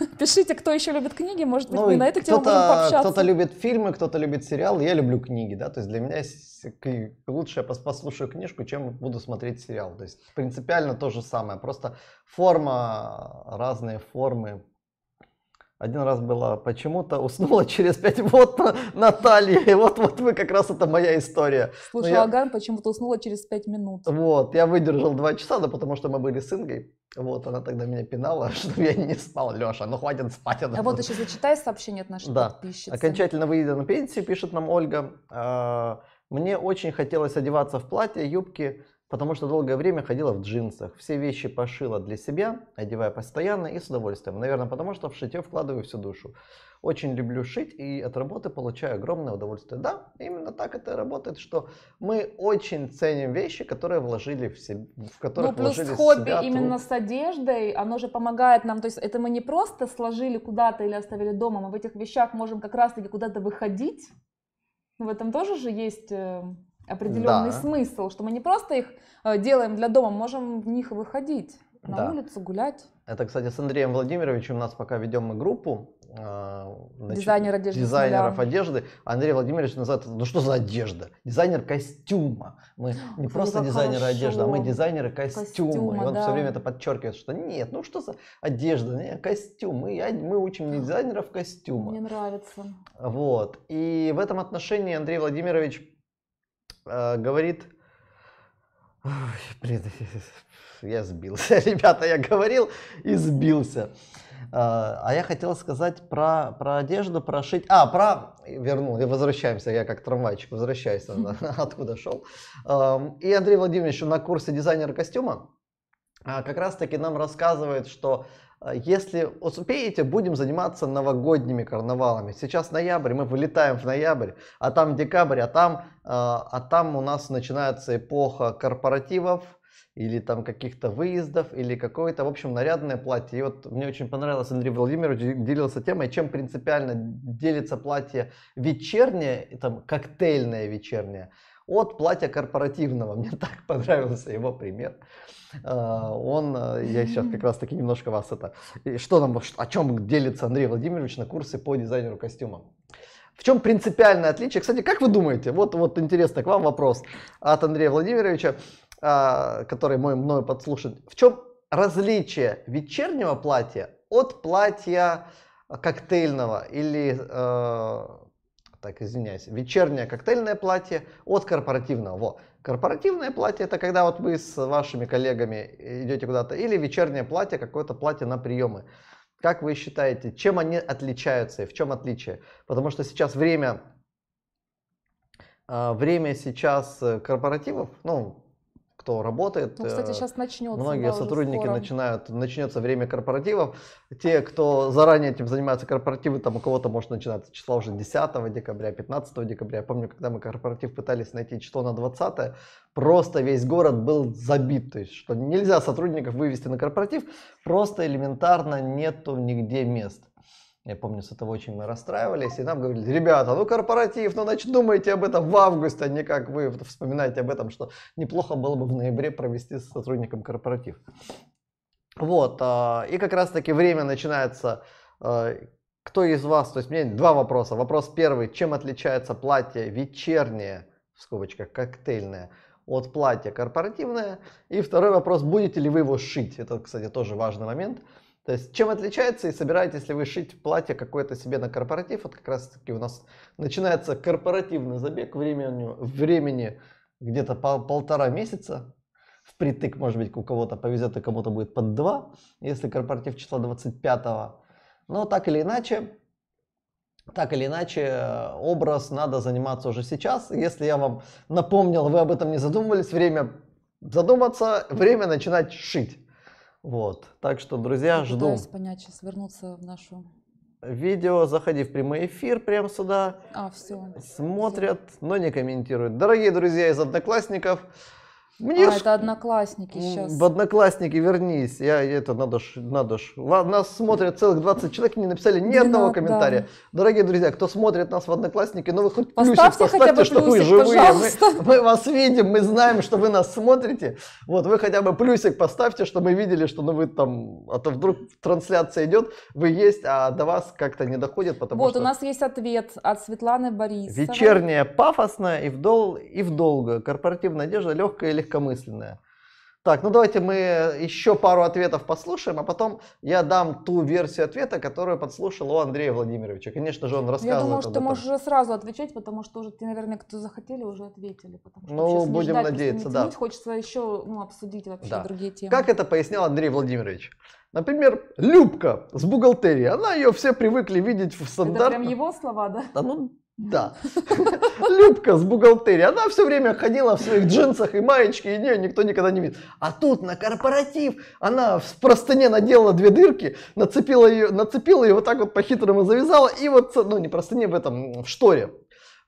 A: Пишите, кто еще любит книги, может быть, ну, мы на это тему можем пообщаться. Кто-то
B: любит фильмы, кто-то любит сериал. Я люблю книги, да, то есть для меня лучше я послушаю книжку, чем буду смотреть сериал. То есть принципиально то же самое, просто форма, разные формы один раз была почему-то уснула через пять вот на, И вот, вот вы как раз это моя история. Слушай, Но
A: Аган почему-то уснула через пять минут.
B: Вот, я выдержал два часа, да потому что мы были с Ингой. Вот, она тогда меня пинала, что я не спал. Леша, ну хватит спать. Это а вот еще
A: зачитай сообщение от нашей
B: да. подписчицы. Окончательно выйдя на пенсию, пишет нам Ольга. «А, мне очень хотелось одеваться в платье, юбки, потому что долгое время ходила в джинсах, все вещи пошила для себя, одевая постоянно и с удовольствием. Наверное, потому что в шитье вкладываю всю душу. Очень люблю шить и от работы получаю огромное удовольствие. Да, именно так это работает, что мы очень ценим вещи, которые вложили в себя, в которых ну, плюс вложили хобби себя именно труд.
A: с одеждой, оно же помогает нам, то есть это мы не просто сложили куда-то или оставили дома, мы в этих вещах можем как раз-таки куда-то выходить. В этом тоже же есть э, определенный да. смысл, что мы не просто их э, делаем для дома, можем в них выходить на да. улицу, гулять.
B: Это, кстати, с Андреем Владимировичем у нас пока ведем мы группу а, значит, Дизайнер одежды дизайнеров да. одежды. Андрей Владимирович называет, ну что за одежда? Дизайнер костюма. Мы а, не Ой, просто дизайнеры хорошо. одежды, а мы дизайнеры костюма. костюма и он да. все время это подчеркивает, что нет, ну что за одежда, не, костюм. Мы, мы учим дизайнеров костюма.
A: Мне нравится.
B: Вот. И в этом отношении Андрей Владимирович Э, говорит... Ой, блин, я сбился. Ребята, я говорил и сбился. Э, а я хотел сказать про, про одежду, про шить. А, про... Вернул, и возвращаемся, я как трамвайчик возвращаюсь, откуда шел. Эм, и Андрей Владимирович на курсе дизайнера костюма а как раз-таки нам рассказывает, что а если успеете, будем заниматься новогодними карнавалами. Сейчас ноябрь, мы вылетаем в ноябрь, а там декабрь, а там, а, а там у нас начинается эпоха корпоративов, или там каких-то выездов, или какое-то, в общем, нарядное платье. И вот мне очень понравилось, Андрей Владимирович делился темой, чем принципиально делится платье вечернее, там, коктейльное вечернее, от платья корпоративного. Мне так понравился его пример. А, он, а, я сейчас как раз таки немножко вас это... Что там, о чем делится Андрей Владимирович на курсы по дизайнеру костюма? В чем принципиальное отличие? Кстати, как вы думаете? Вот, вот интересный к вам вопрос от Андрея Владимировича, а, который мой мною подслушан. В чем различие вечернего платья от платья коктейльного или э, так извиняюсь, вечернее коктейльное платье от корпоративного. Корпоративное платье это когда вот вы с вашими коллегами идете куда-то, или вечернее платье, какое-то платье на приемы. Как вы считаете, чем они отличаются и в чем отличие? Потому что сейчас время, а, время сейчас э, корпоративов, ну, кто работает. Ну, кстати, сейчас э, начнется. Многие да, сотрудники начинают, начнется время корпоративов. Те, кто заранее этим занимается, корпоративы, там у кого-то может начинаться числа уже 10 декабря, 15 декабря. Я помню, когда мы корпоратив пытались найти число на 20, просто весь город был забит. То есть, что нельзя сотрудников вывести на корпоратив, просто элементарно нету нигде мест. Я помню, с этого очень мы расстраивались, и нам говорили, ребята, ну корпоратив, ну значит думайте об этом в августе, а не как вы вспоминаете об этом, что неплохо было бы в ноябре провести с сотрудником корпоратив. Вот, а, и как раз таки время начинается, а, кто из вас, то есть мне два вопроса. Вопрос первый, чем отличается платье вечернее, в скобочках, коктейльное, от платья корпоративное? И второй вопрос, будете ли вы его шить? Это, кстати, тоже важный момент. То есть чем отличается и собираетесь ли вы шить платье какое-то себе на корпоратив? Вот как раз таки у нас начинается корпоративный забег времени, времени где-то пол, полтора месяца. Впритык, может быть, у кого-то повезет и кому-то будет под два, если корпоратив числа 25-го. Но так или иначе, так или иначе, образ надо заниматься уже сейчас. Если я вам напомнил, вы об этом не задумывались, время задуматься, время начинать шить. Вот, так что, друзья, жду. Пытаюсь
A: понять, сейчас вернуться в нашу
B: видео, заходи в прямой эфир прямо сюда. А, все. Смотрят, но не комментируют. Дорогие друзья из одноклассников,
A: мне а, ж... это одноклассники сейчас. В
B: одноклассники вернись. Я это надо ж, надо ж. Нас смотрят целых 20 человек, не написали ни да, одного комментария. Да. Дорогие друзья, кто смотрит нас в одноклассники, ну вы хоть поставьте, плюсик, поставьте хотя бы что плюсик, вы живые. Мы, мы вас видим, мы знаем, что вы нас смотрите. Вот, вы хотя бы плюсик поставьте, что мы видели, что ну вы там, а то вдруг трансляция идет, вы есть, а до вас как-то не доходит, потому вот, что... Вот, у
A: нас есть ответ от Светланы Борисовой. Вечерняя,
B: пафосная и, вдол... и вдолго. Корпоративная одежда, легкая и легкая легкомысленное. Так, ну давайте мы еще пару ответов послушаем, а потом я дам ту версию ответа, которую подслушал у Андрея Владимировича. Конечно же, он рассказывал. Я думаю, что ты можешь
A: уже сразу отвечать, потому что уже ты, наверное, кто захотели, уже ответили. Потому что ну, будем ждать, надеяться, да. Тянуть, хочется еще ну, обсудить вообще да. другие темы. Как
B: это пояснял Андрей Владимирович? Например, Любка с бухгалтерии. Она ее все привыкли видеть в стандартном... Это прям
A: его слова, да? Да, ну,
B: да. Любка с бухгалтерии, она все время ходила в своих джинсах и маечке, и нее никто никогда не видит. А тут на корпоратив она в простыне надела две дырки, нацепила ее, нацепила ее вот так вот по-хитрому завязала, и вот, ну не простыне, в этом, в шторе,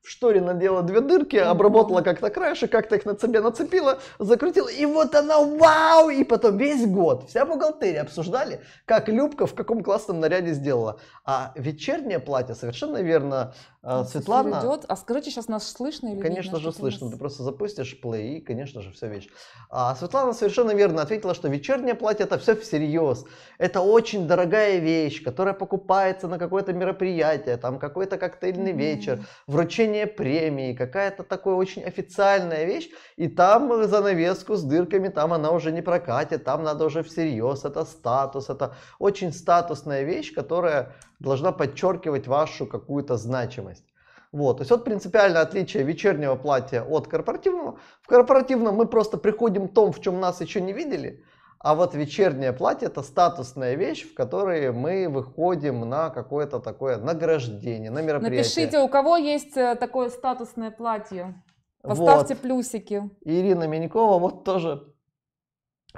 B: в шторе надела две дырки, обработала как-то краешек, как-то их на себе нацепила, закрутила, и вот она, вау! И потом весь год вся бухгалтерия обсуждали, как Любка в каком классном наряде сделала. А вечернее платье, совершенно верно а, Светлана... Идет.
A: А скажите, сейчас нас слышно или Конечно нет, же слышно,
B: нас... ты просто запустишь плей и, конечно же, все вещь. А, Светлана совершенно верно ответила, что вечернее платье это все всерьез. Это очень дорогая вещь, которая покупается на какое-то мероприятие, там какой-то коктейльный mm-hmm. вечер, вручение премии, какая-то такая очень официальная вещь. И там занавеску с дырками, там она уже не прокатит, там надо уже всерьез. Это статус, это очень статусная вещь, которая должна подчеркивать вашу какую-то значимость. Вот, то есть вот принципиальное отличие вечернего платья от корпоративного. В корпоративном мы просто приходим в том, в чем нас еще не видели, а вот вечернее платье это статусная вещь, в которой мы выходим на какое-то такое награждение, на мероприятие. Напишите,
A: у кого есть э, такое статусное платье. Поставьте вот. плюсики.
B: Ирина Минькова вот тоже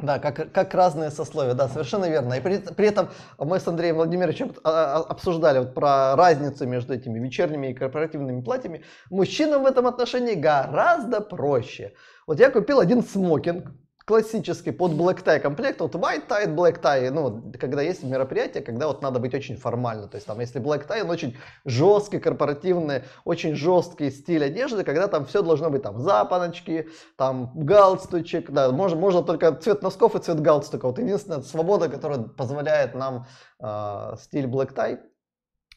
B: да, как, как разные сословия, да, совершенно верно. И при, при этом мы с Андреем Владимировичем а, а, обсуждали вот про разницу между этими вечерними и корпоративными платьями. Мужчинам в этом отношении гораздо проще. Вот я купил один смокинг, классический под black tie комплект, вот white tie, black tie, ну, когда есть мероприятие, когда вот надо быть очень формально, то есть там, если black tie, он очень жесткий, корпоративный, очень жесткий стиль одежды, когда там все должно быть, там, запоночки, там, галстучек, да, можно, можно только цвет носков и цвет галстука, вот единственная свобода, которая позволяет нам э, стиль black tie,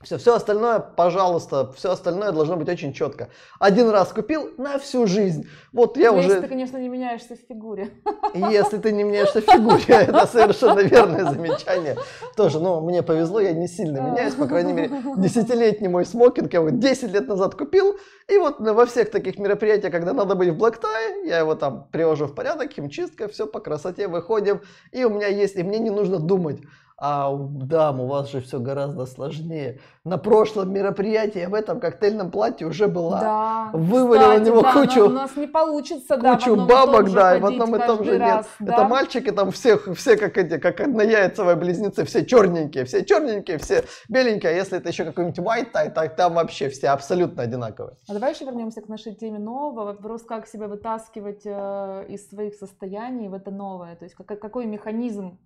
B: все, все остальное, пожалуйста, все остальное должно быть очень четко. Один раз купил на всю жизнь. Вот я ну, если уже. Если ты,
A: конечно, не меняешься в фигуре.
B: Если ты не меняешься в фигуре, это совершенно верное замечание. Тоже, ну, мне повезло, я не сильно меняюсь, по крайней мере, десятилетний мой смокинг я вот 10 лет назад купил, и вот во всех таких мероприятиях, когда надо быть в блэктае, я его там привожу в порядок, химчистка, все по красоте, выходим, и у меня есть, и мне не нужно думать а, дам, у вас же все гораздо сложнее. На прошлом мероприятии в этом коктейльном платье уже была. Да. Вывалила Кстати, на него да, кучу. У
A: нас не получится, да. Кучу бабок, да, и в одном и том же раз, нет. Да? Это
B: мальчики там все, все как эти, как однояйцевые близнецы, все черненькие, все черненькие, все беленькие. А если это еще какой-нибудь white tie, так там вообще все абсолютно одинаковые.
A: А давай еще вернемся к нашей теме нового. Вопрос, как себя вытаскивать э, из своих состояний в это новое. То есть как, какой механизм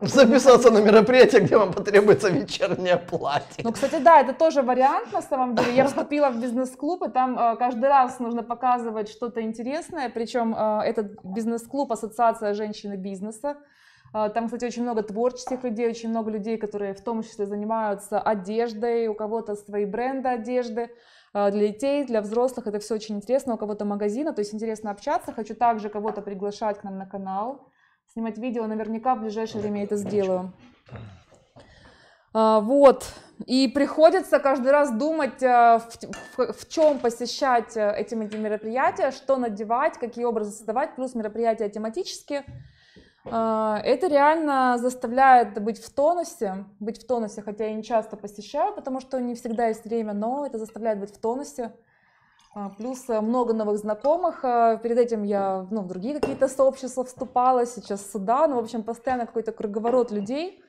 B: записаться на мероприятие, где вам потребуется вечернее платье. Ну,
A: кстати, да, это тоже вариант на самом деле. Я вступила в бизнес-клуб, и там э, каждый раз нужно показывать что-то интересное. Причем э, этот бизнес-клуб Ассоциация женщины бизнеса. Э, там, кстати, очень много творческих людей, очень много людей, которые в том числе занимаются одеждой, у кого-то свои бренды одежды э, для детей, для взрослых. Это все очень интересно, у кого-то магазина, то есть интересно общаться. Хочу также кого-то приглашать к нам на канал снимать видео, наверняка в ближайшее время это сделаю. А, вот. И приходится каждый раз думать, а, в, в, в чем посещать а, эти мероприятия, что надевать, какие образы создавать, плюс мероприятия тематические. Это реально заставляет быть в тонусе, быть в тонусе, хотя я не часто посещаю, потому что не всегда есть время, но это заставляет быть в тонусе. А, плюс э, много новых знакомых. Э, перед этим я ну, в другие какие-то сообщества вступала, сейчас сюда. Ну, в общем, постоянно какой-то круговорот людей.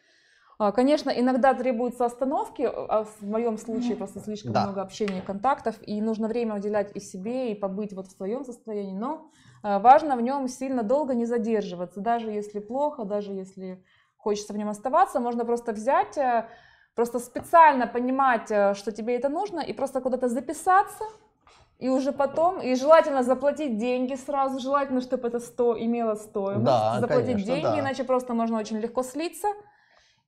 A: А, конечно, иногда требуются остановки, а, а в моем случае просто слишком да. много общения и контактов, и нужно время уделять и себе, и побыть вот в своем состоянии, но э, важно в нем сильно долго не задерживаться, даже если плохо, даже если хочется в нем оставаться, можно просто взять, просто специально понимать, что тебе это нужно, и просто куда-то записаться, и уже потом, и желательно заплатить деньги сразу, желательно, чтобы это сто, имело стоимость. Да, заплатить конечно, деньги, да. иначе просто можно очень легко слиться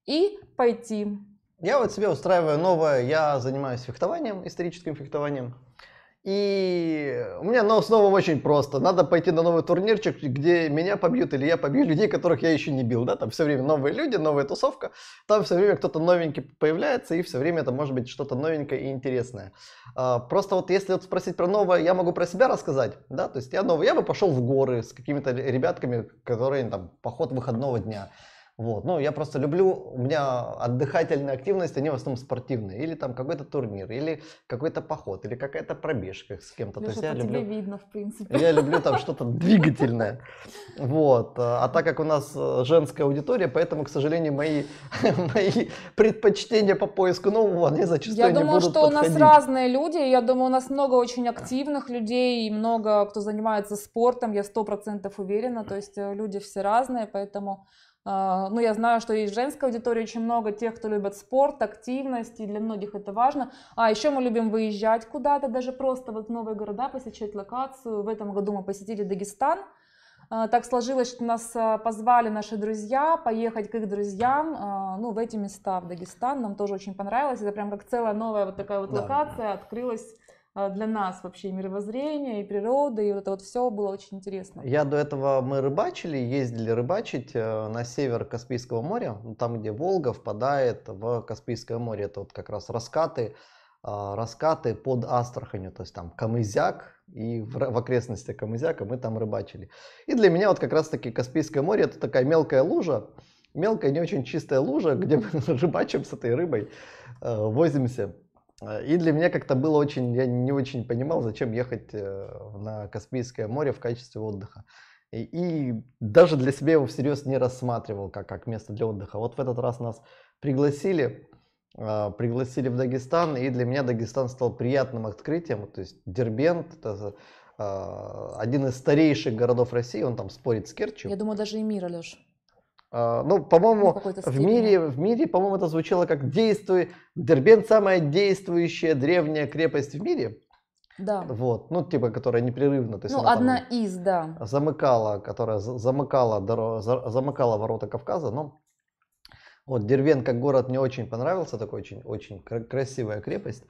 A: и пойти.
B: Я вот себе устраиваю новое, я занимаюсь фехтованием, историческим фехтованием. И у меня но снова очень просто. Надо пойти на новый турнирчик, где меня побьют или я побью людей, которых я еще не бил. Да? Там все время новые люди, новая тусовка. Там все время кто-то новенький появляется, и все время это может быть что-то новенькое и интересное. А, просто вот если вот спросить про новое, я могу про себя рассказать. Да? То есть я новый, я бы пошел в горы с какими-то ребятками, которые там поход выходного дня. Вот. Ну, я просто люблю, у меня отдыхательные активности, они в основном спортивные. Или там какой-то турнир, или какой-то поход, или какая-то пробежка с кем-то. Леша, То есть я люблю...
A: видно, в принципе. Я люблю там что-то
B: двигательное. Вот. А, а так как у нас э, женская аудитория, поэтому, к сожалению, мои, мои предпочтения по поиску нового, они зачастую Я думаю, что подходить. у нас
A: разные люди. Я думаю, у нас много очень активных людей, и много кто занимается спортом, я сто процентов уверена. То есть э, люди все разные, поэтому... А, ну, я знаю, что есть женская аудитория очень много тех, кто любит спорт, активность, и для многих это важно. А еще мы любим выезжать куда-то, даже просто вот в новые города, посещать локацию. В этом году мы посетили Дагестан. А, так сложилось, что нас а, позвали наши друзья поехать к их друзьям, ну, в эти места, в Дагестан. Нам тоже очень понравилось. Это прям как целая новая вот такая вот да. локация открылась а, для нас вообще и мировоззрение и природа, и вот это вот все было очень интересно.
B: Я до этого, мы рыбачили, ездили рыбачить э, на север Каспийского моря, ну, там, где Волга впадает в Каспийское море, это вот как раз раскаты, а, раскаты под Астраханью, то есть там Камызяк и в, в окрестностях Камызяка мы там рыбачили. И для меня вот как раз таки Каспийское море это такая мелкая лужа, мелкая не очень чистая лужа, где мы рыбачим с этой рыбой, э, возимся. Э, и для меня как-то было очень, я не очень понимал, зачем ехать э, на Каспийское море в качестве отдыха. И, и даже для себя его всерьез не рассматривал как, как место для отдыха. Вот в этот раз нас пригласили, э, пригласили в Дагестан, и для меня Дагестан стал приятным открытием. То есть Дербент, это один из старейших городов России, он там спорит с Керчью. Я
A: думаю, даже и мира, Леш.
B: А, ну, по-моему, ну, в мире, в мире, по-моему, это звучало как действуй. Дербент самая действующая древняя крепость в мире. Да. Вот, ну типа, которая непрерывно, то есть ну, она одна
A: из, да.
B: Замыкала, которая замыкала замыкала ворота Кавказа, но вот Дербент как город мне очень понравился, такой очень очень красивая крепость.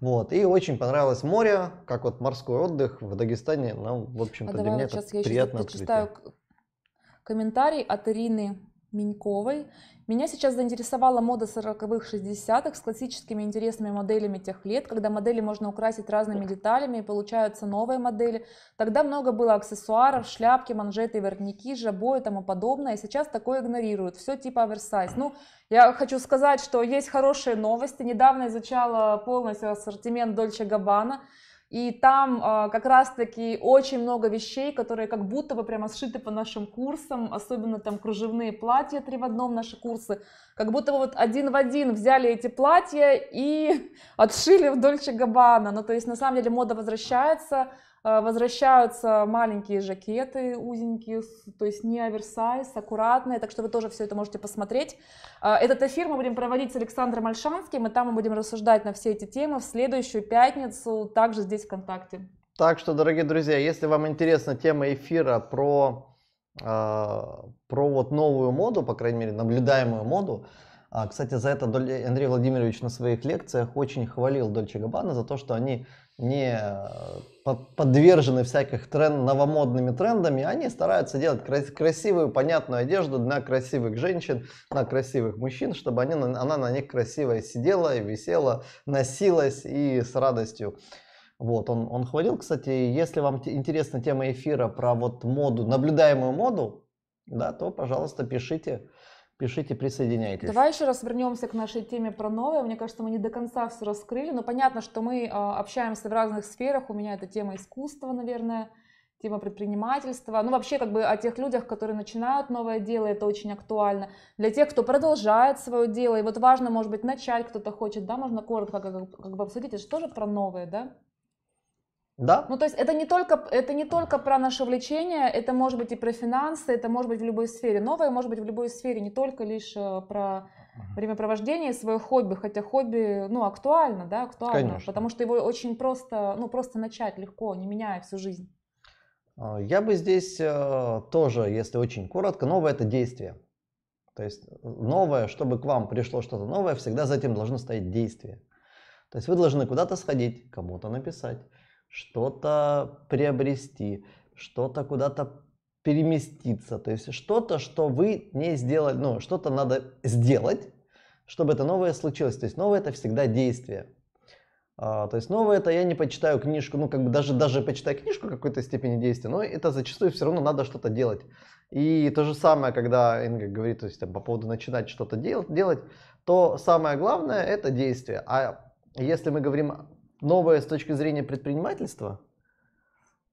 B: Вот. И очень понравилось море, как вот морской отдых в Дагестане. Нам, ну, в общем-то, а для меня вот это приятно открытие. Читаю
A: Комментарий от Ирины Миньковой. Меня сейчас заинтересовала мода 40-х, 60-х с классическими интересными моделями тех лет, когда модели можно украсить разными деталями и получаются новые модели. Тогда много было аксессуаров, шляпки, манжеты, воротники, жабо и тому подобное. И сейчас такое игнорируют. Все типа оверсайз. Ну, я хочу сказать, что есть хорошие новости. Недавно изучала полностью ассортимент Дольче Габбана и там а, как раз-таки очень много вещей, которые как будто бы прямо сшиты по нашим курсам, особенно там кружевные платья три в одном наши курсы, как будто бы вот один в один взяли эти платья и отшили в Дольче Габбана, ну то есть на самом деле мода возвращается, Э, возвращаются маленькие жакеты узенькие, то есть не оверсайз, аккуратные, так что вы тоже все это можете посмотреть. Э, этот эфир мы будем проводить с Александром Альшанским, и там мы будем рассуждать на все эти темы в следующую пятницу, также здесь ВКонтакте.
B: Так что, дорогие друзья, если вам интересна тема эфира про, э, про вот новую моду, по крайней мере, наблюдаемую моду, кстати, за это Андрей Владимирович на своих лекциях очень хвалил Дольче Габана за то, что они не э, подвержены всяких тренд, новомодными трендами, они стараются делать красивую, понятную одежду для красивых женщин, на красивых мужчин, чтобы они, она на них красивая сидела и висела, носилась и с радостью. Вот, он, он хвалил, кстати, если вам интересна тема эфира про вот моду, наблюдаемую моду, да, то, пожалуйста, пишите Пишите, присоединяйтесь.
A: Давай еще раз вернемся к нашей теме про новое. Мне кажется, мы не до конца все раскрыли, но понятно, что мы а, общаемся в разных сферах. У меня это тема искусства, наверное, тема предпринимательства. Ну, вообще, как бы о тех людях, которые начинают новое дело, это очень актуально. Для тех, кто продолжает свое дело, и вот важно, может быть, начать, кто-то хочет, да, можно коротко как, бы обсудить, это же тоже про новое, да? Да. Ну, то есть это не только, это не только про наше влечение, это может быть и про финансы, это может быть в любой сфере. Новое может быть в любой сфере, не только лишь э, про времяпровождение, свое хобби, хотя хобби, ну, актуально, да, актуально, Конечно. потому что его очень просто, ну, просто начать легко, не меняя всю жизнь.
B: А, я бы здесь э, тоже, если очень коротко, новое это действие. То есть э, новое, чтобы к вам пришло что-то новое, всегда за этим должно стоять действие. То есть вы должны куда-то сходить, кому-то написать, что-то приобрести, что-то куда-то переместиться. То есть что-то, что вы не сделали, ну, что-то надо сделать, чтобы это новое случилось. То есть новое это всегда действие. А, то есть новое это я не почитаю книжку, ну как бы даже, даже почитаю книжку какой-то степени действия, но это зачастую все равно надо что-то делать. И то же самое, когда Инга говорит то есть, там, по поводу начинать что-то делать, делать, то самое главное это действие. А если мы говорим новое с точки зрения предпринимательства,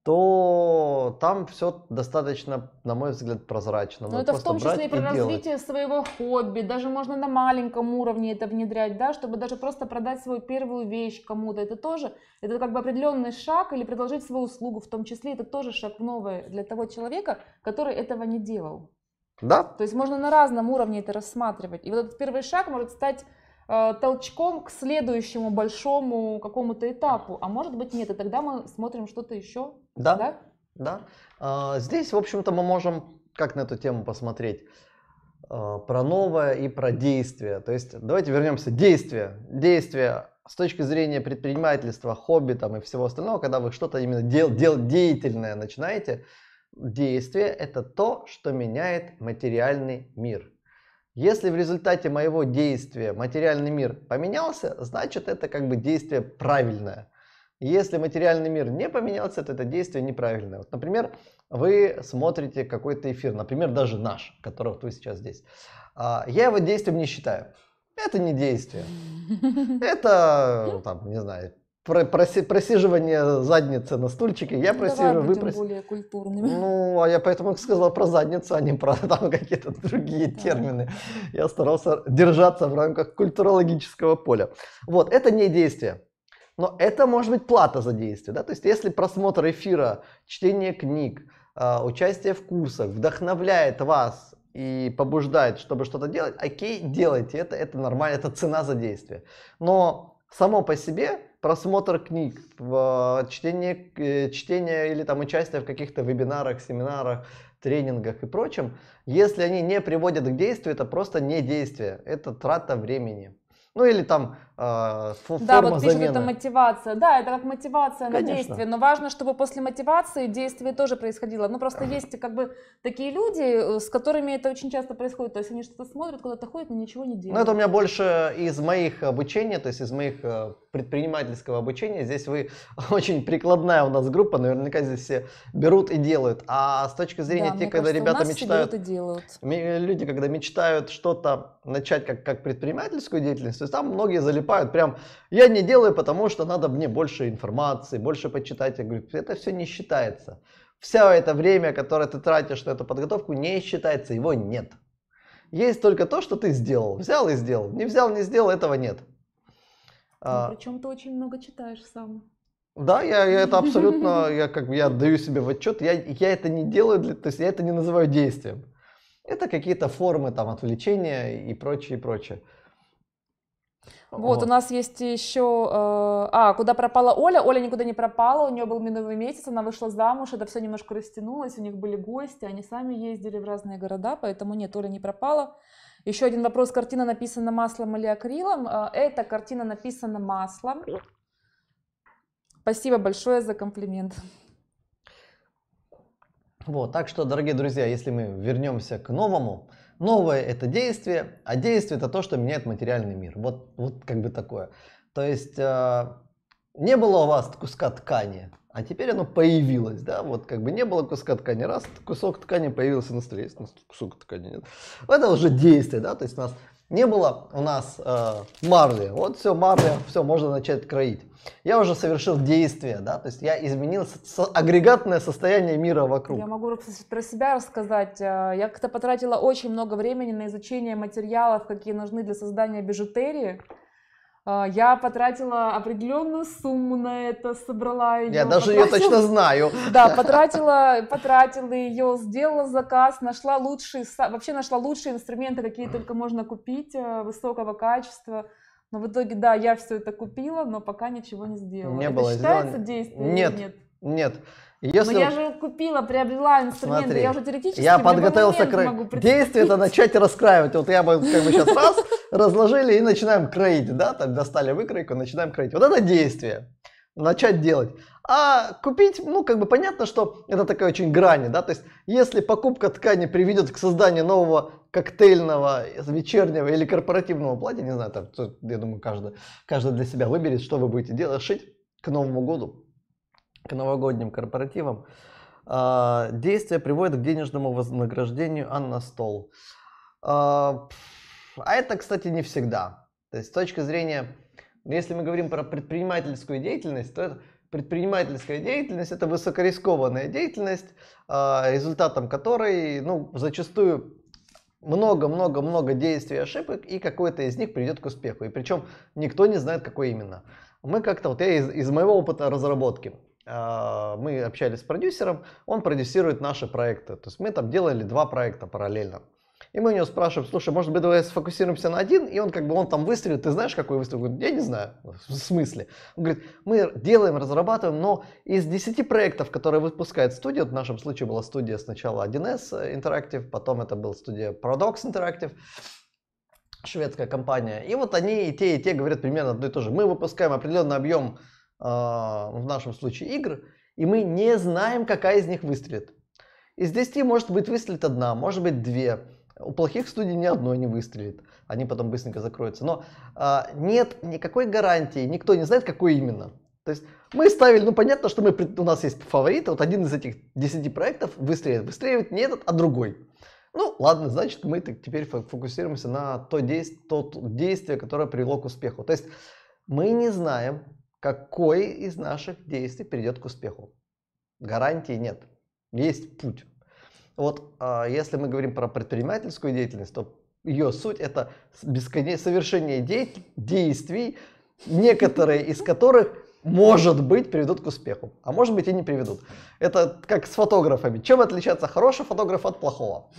B: то там все достаточно, на мой взгляд, прозрачно. Ну это в том числе и про и развитие делать.
A: своего хобби. Даже можно на маленьком уровне это внедрять, да, чтобы даже просто продать свою первую вещь кому-то. Это тоже, это как бы определенный шаг или предложить свою услугу, в том числе это тоже шаг новый для того человека, который этого не делал. Да. То есть можно на разном уровне это рассматривать. И вот этот первый шаг может стать Э, толчком к следующему большому какому-то этапу, а может быть нет, и тогда мы смотрим что-то еще.
B: Да, да. да. А, здесь, в общем-то, мы можем как на эту тему посмотреть э, про новое и про действие. То есть давайте вернемся. Действие. Действие с точки зрения предпринимательства, хобби там, и всего остального, когда вы что-то именно дел, дел, деятельное начинаете, действие – это то, что меняет материальный мир. Если в результате моего действия материальный мир поменялся, значит это как бы действие правильное. Если материальный мир не поменялся, то это действие неправильное. Вот, например, вы смотрите какой-то эфир, например, даже наш, которого вы сейчас здесь. А, я его действием не считаю. Это не действие. Это, там, не знаю, про, проси, просиживание задницы на стульчике. Я ну, просиживаю, вы прос... более культурными. Ну, а я поэтому сказал про задницу, а не про там какие-то другие да. термины. Я старался держаться в рамках культурологического поля. Вот, это не действие. Но это может быть плата за действие. Да? То есть, если просмотр эфира, чтение книг, а, участие в курсах вдохновляет вас и побуждает, чтобы что-то делать, окей, делайте это, это нормально, это цена за действие. Но само по себе просмотр книг, э, чтение, э, чтение или там участие в каких-то вебинарах, семинарах, тренингах и прочем, если они не приводят к действию, это просто не действие, это трата времени. Ну или там а, да, вот пишут, замены. это
A: мотивация. Да, это как мотивация Конечно. на действие, но важно, чтобы после мотивации действие тоже происходило. Ну, просто есть как бы такие люди, э, с которыми это очень часто происходит. То есть они что-то смотрят, куда-то ходят, но ничего не делают. Ну, это у
B: меня больше из моих обучений, то есть из моих э, предпринимательского обучения. Здесь вы очень прикладная у нас группа, наверняка здесь все берут и делают. А с точки зрения да, те, когда кажется, ребята мечтают... Люди, когда мечтают что-то начать как, как предпринимательскую деятельность, то есть там многие залипают залипают. Прям я не делаю, потому что надо мне больше информации, больше почитать. Я говорю, это все не считается. Все это время, которое ты тратишь на эту подготовку, не считается, его нет. Есть только то, что ты сделал. Взял и сделал. Не взял, не сделал, этого нет. Ну, а,
A: причем ты очень много читаешь сам.
B: Да, я, я это абсолютно, я как бы я отдаю себе в отчет, я, я это не делаю, для, то есть я это не называю действием. Это какие-то формы там отвлечения и прочее, и прочее.
A: Вот, вот, у нас есть еще... Э, а, куда пропала Оля? Оля никуда не пропала, у нее был медовый месяц, она вышла замуж, это все немножко растянулось, у них были гости, они сами ездили в разные города, поэтому нет, Оля не пропала. Еще один вопрос, картина написана маслом или акрилом? Э, эта картина написана маслом. Спасибо большое за комплимент.
B: Вот, так что, дорогие друзья, если мы вернемся к новому, новое это действие, а действие это то, что меняет материальный мир. Вот, вот как бы такое. То есть э, не было у вас куска ткани, а теперь оно появилось, да, вот как бы не было куска ткани, раз кусок ткани появился на столе, есть кусок ткани нет. Это уже действие, да, то есть у нас не было у нас э, марли. Вот все, марли, все, можно начать кроить. Я уже совершил действие, да, то есть я изменил со- агрегатное состояние мира вокруг. Я
A: могу про себя рассказать. Э, я как-то потратила очень много времени на изучение материалов, какие нужны для создания бижутерии. А, я потратила определенную сумму на это, собрала ее. Я даже потратила, ее точно знаю. Да, потратила, потратила ее, сделала заказ, нашла лучшие, вообще нашла лучшие инструменты, какие только можно купить, э, высокого качества. Но в итоге, да, я все это купила, но пока ничего не сделала. Не это было считается сделано... действием? Нет, нет.
B: нет. Если... Но ну, я
A: же купила, приобрела инструменты, Смотри, я уже теоретически я подготовился к могу
B: действию это начать раскраивать. Вот я бы как бы сейчас раз разложили и начинаем кроить, да, там достали выкройку, начинаем кроить. Вот это действие начать делать. А купить, ну, как бы понятно, что это такая очень грани, да, то есть если покупка ткани приведет к созданию нового коктейльного, вечернего или корпоративного платья, не знаю, там, я думаю, каждый, каждый для себя выберет, что вы будете делать, шить к Новому году к новогодним корпоративам. А, Действие приводит к денежному вознаграждению Анна Стол. А, а это, кстати, не всегда. То есть с точки зрения, если мы говорим про предпринимательскую деятельность, то это предпринимательская деятельность – это высокорискованная деятельность, а, результатом которой ну, зачастую много-много-много действий и ошибок, и какой-то из них приведет к успеху. И причем никто не знает, какой именно. Мы как-то, вот я из, из моего опыта разработки, а, мы общались с продюсером, он продюсирует наши проекты. То есть мы там делали два проекта параллельно. И мы у него спрашиваем, слушай, может быть, давай сфокусируемся на один, и он как бы, он там выстрелит, ты знаешь, какой выстрел? Говорит, я не знаю, в смысле? Он говорит, мы делаем, разрабатываем, но из 10 проектов, которые выпускает студия, в нашем случае была студия сначала 1С Interactive, потом это был студия Paradox Interactive, шведская компания, и вот они и те, и те говорят примерно одно и то же. Мы выпускаем определенный объем а, в нашем случае игр, и мы не знаем, какая из них выстрелит. Из 10 может быть выстрелит одна, может быть две. У плохих студий ни одной не выстрелит. Они потом быстренько закроются. Но а, нет никакой гарантии, никто не знает, какой именно. То есть мы ставили, ну понятно, что мы, у нас есть фаворит, вот один из этих 10 проектов выстрелит. Выстреливает не этот, а другой. Ну ладно, значит мы теперь фокусируемся на то, действие, то действие, которое привело к успеху. То есть мы не знаем, какой из наших действий придет к успеху. Гарантии нет. Есть путь. Вот а, если мы говорим про предпринимательскую деятельность, то ее суть это бесконечное совершение де- действий, некоторые из которых может быть, приведут к успеху, а может быть и не приведут. Это как с фотографами. Чем отличается хороший фотограф от плохого?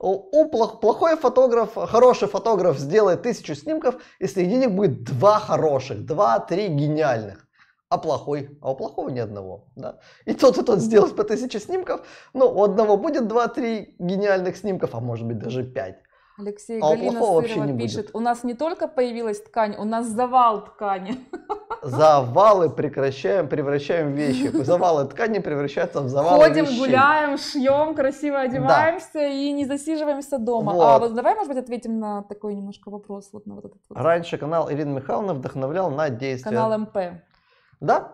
B: у плох, плохой фотограф, хороший фотограф сделает тысячу снимков, и среди них будет два хороших, два-три гениальных. А плохой, а у плохого ни одного. Да? И тот и тот сделает по тысяче снимков, но ну, у одного будет два-три гениальных снимков, а может быть даже пять.
A: Алексей а Галина Сырова вообще не пишет, будет. у нас не только появилась ткань, у нас завал ткани.
B: Завалы прекращаем, превращаем вещи. Завалы ткани превращаются в завалы Ходим, вещей. гуляем,
A: шьем, красиво одеваемся да. и не засиживаемся дома. А вот. А вот давай, может быть, ответим на такой немножко вопрос. Вот на вот этот
B: вот. Раньше канал Ирины Михайловны вдохновлял на действия. Канал МП. Да,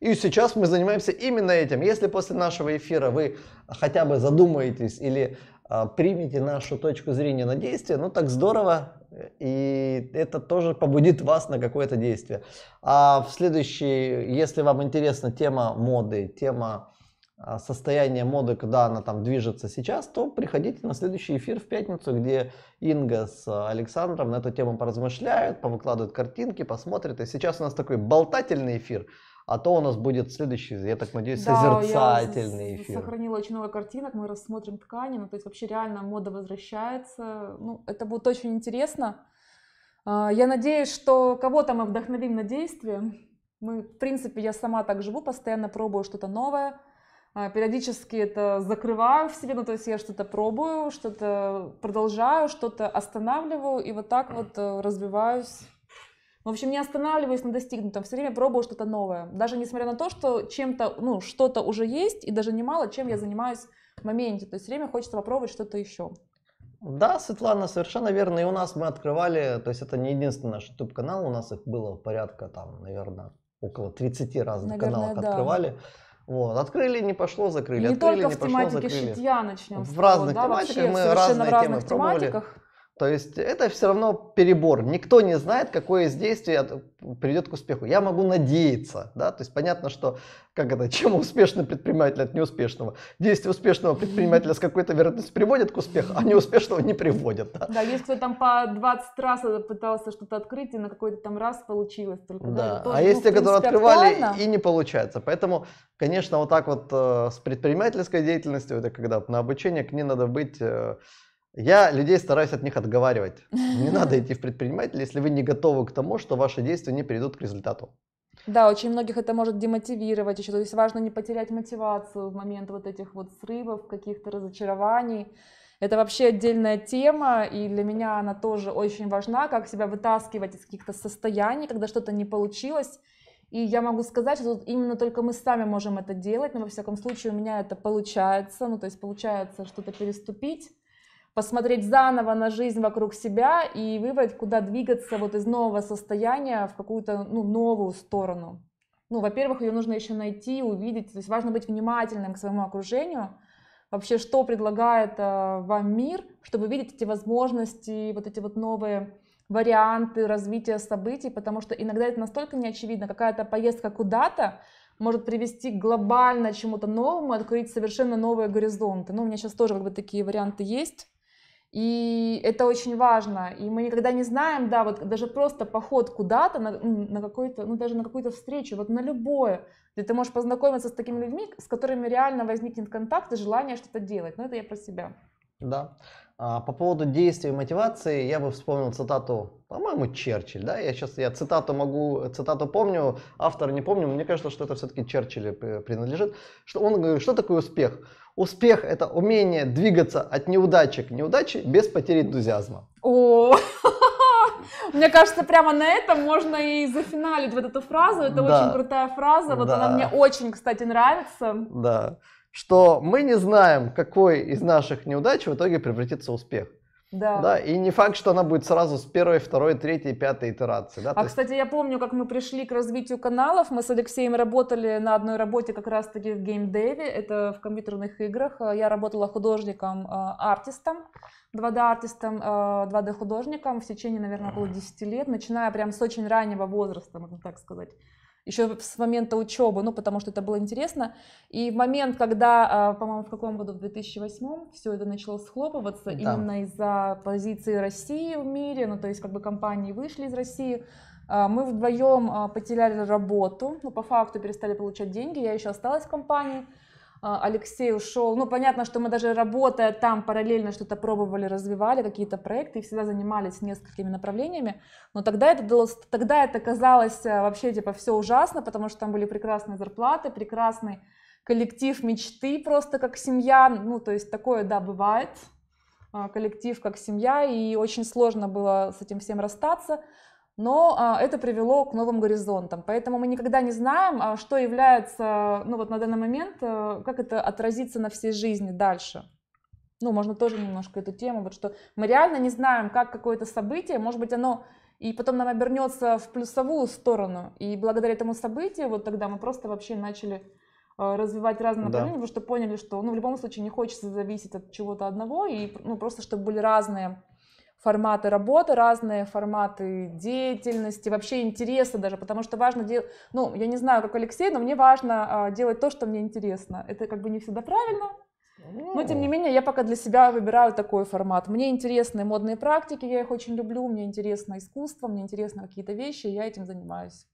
B: и сейчас мы занимаемся именно этим. Если после нашего эфира вы хотя бы задумаетесь или а, примете нашу точку зрения на действие, ну так здорово, и это тоже побудит вас на какое-то действие. А в следующий, если вам интересна тема моды, тема а, состояния моды, куда она там движется сейчас, то приходите на следующий эфир в пятницу, где Инга с Александром на эту тему поразмышляют, повыкладывают картинки, посмотрят. И сейчас у нас такой болтательный эфир, а то у нас будет следующий, я так надеюсь, да, созерцательный я эфир.
A: сохранила очень много картинок, мы рассмотрим ткани, ну то есть вообще реально мода возвращается, ну это будет очень интересно. А, я надеюсь, что кого-то мы вдохновим на действие. Мы, в принципе, я сама так живу, постоянно пробую что-то новое, а, периодически это закрываю в себе, ну то есть я что-то пробую, что-то продолжаю, что-то останавливаю и вот так вот э, развиваюсь в общем, не останавливаюсь на достигнутом, все время пробую что-то новое. Даже несмотря на то, что чем-то, ну, что-то уже есть, и даже немало, чем я занимаюсь в моменте. То есть все время хочется попробовать что-то еще.
B: Да, Светлана, совершенно верно. И у нас мы открывали, то есть это не единственный наш YouTube-канал, у нас их было порядка там, наверное, около 30 разных наверное, каналов да. открывали. Вот, открыли, не пошло, закрыли. Не открыли, только не в пошло, тематике закрыли. шитья
A: начнем. В разных да, тематиках вообще, мы разные в разных темы тематиках. пробовали.
B: То есть это все равно перебор. Никто не знает, какое из действий приведет к успеху. Я могу надеяться, да, то есть понятно, что как это, чем успешный предприниматель от неуспешного. Действие успешного предпринимателя с какой-то вероятностью приводит к успеху, а неуспешного не приводит. Да,
A: да если кто там по 20 раз пытался что-то открыть, и на какой-то там раз получилось только. Да, да а ну, есть те, которые открывали актуально. и
B: не получается. Поэтому, конечно, вот так вот э, с предпринимательской деятельностью, это когда на обучение к ней надо быть... Э, я людей стараюсь от них отговаривать. Не надо идти в предприниматель, если вы не готовы к тому, что ваши действия не приведут к результату.
A: Да, очень многих это может демотивировать еще. То есть важно не потерять мотивацию в момент вот этих вот срывов, каких-то разочарований. Это вообще отдельная тема, и для меня она тоже очень важна, как себя вытаскивать из каких-то состояний, когда что-то не получилось. И я могу сказать, что тут именно только мы сами можем это делать, но во всяком случае у меня это получается, ну то есть получается что-то переступить посмотреть заново на жизнь вокруг себя и выбрать, куда двигаться вот из нового состояния в какую-то ну, новую сторону. Ну, во-первых, ее нужно еще найти, увидеть, то есть важно быть внимательным к своему окружению, вообще, что предлагает э, вам мир, чтобы видеть эти возможности, вот эти вот новые варианты развития событий, потому что иногда это настолько неочевидно, какая-то поездка куда-то, может привести глобально чему-то новому, открыть совершенно новые горизонты. Ну, у меня сейчас тоже как бы такие варианты есть. И это очень важно. И мы никогда не знаем, да, вот даже просто поход куда-то на, на какой-то, ну даже на какую-то встречу, вот на любое, где ты можешь познакомиться с такими людьми, с которыми реально возникнет контакт и желание что-то делать. Но это я про себя.
B: Да. А, по поводу действий и мотивации я бы вспомнил цитату, по-моему, Черчилль, да? Я сейчас я цитату могу, цитату помню, автора не помню, но мне кажется, что это все-таки Черчилль принадлежит. Что он говорит, что такое успех? Успех – это умение двигаться от неудачи к неудаче без потери энтузиазма.
A: О, мне кажется, прямо на этом можно и зафиналить вот эту фразу. Это да. очень крутая фраза. Вот да. она мне очень, кстати, нравится.
B: Да что мы не знаем, какой из наших неудач в итоге превратится в успех. Да. да. И не факт, что она будет сразу с первой, второй, третьей, пятой итерации. Да?
A: А, То кстати, я помню, как мы пришли к развитию каналов. Мы с Алексеем работали на одной работе как раз-таки в геймдеве. Это в компьютерных играх. Я работала художником-артистом. 2D-артистом, 2D-художником в течение, наверное, около 10 лет, начиная прям с очень раннего возраста, можно так сказать еще с момента учебы, ну, потому что это было интересно. И в момент, когда, а, по-моему, в каком году, в 2008 все это начало схлопываться, да. именно из-за позиции России в мире, ну, то есть как бы компании вышли из России, а, мы вдвоем а, потеряли работу, ну, по факту перестали получать деньги, я еще осталась в компании, а, Алексей ушел. Ну, понятно, что мы даже работая там параллельно что-то пробовали, развивали какие-то проекты и всегда занимались несколькими направлениями. Но тогда это, было, тогда это казалось э, вообще типа все ужасно, потому что там были прекрасные зарплаты, прекрасный коллектив мечты просто как семья. Ну, то есть такое, да, бывает. А, коллектив как семья, и очень сложно было с этим всем расстаться но а, это привело к новым горизонтам. Поэтому мы никогда не знаем, а, что является, ну вот на данный момент, а, как это отразится на всей жизни дальше. Ну, можно тоже немножко эту тему, вот что мы реально не знаем, как какое-то событие, может быть, оно и потом нам обернется в плюсовую сторону. И благодаря этому событию вот тогда мы просто вообще начали развивать разные направления, да. потому что поняли, что ну, в любом случае не хочется зависеть от чего-то одного, и ну, просто чтобы были разные форматы работы, разные форматы деятельности, вообще интереса даже, потому что важно делать, ну, я не знаю, как Алексей, но мне важно а, делать то, что мне интересно. Это как бы не всегда правильно, но тем не менее я пока для себя выбираю такой формат. Мне интересны модные практики, я их очень люблю, мне интересно искусство, мне интересны какие-то вещи, и я этим занимаюсь.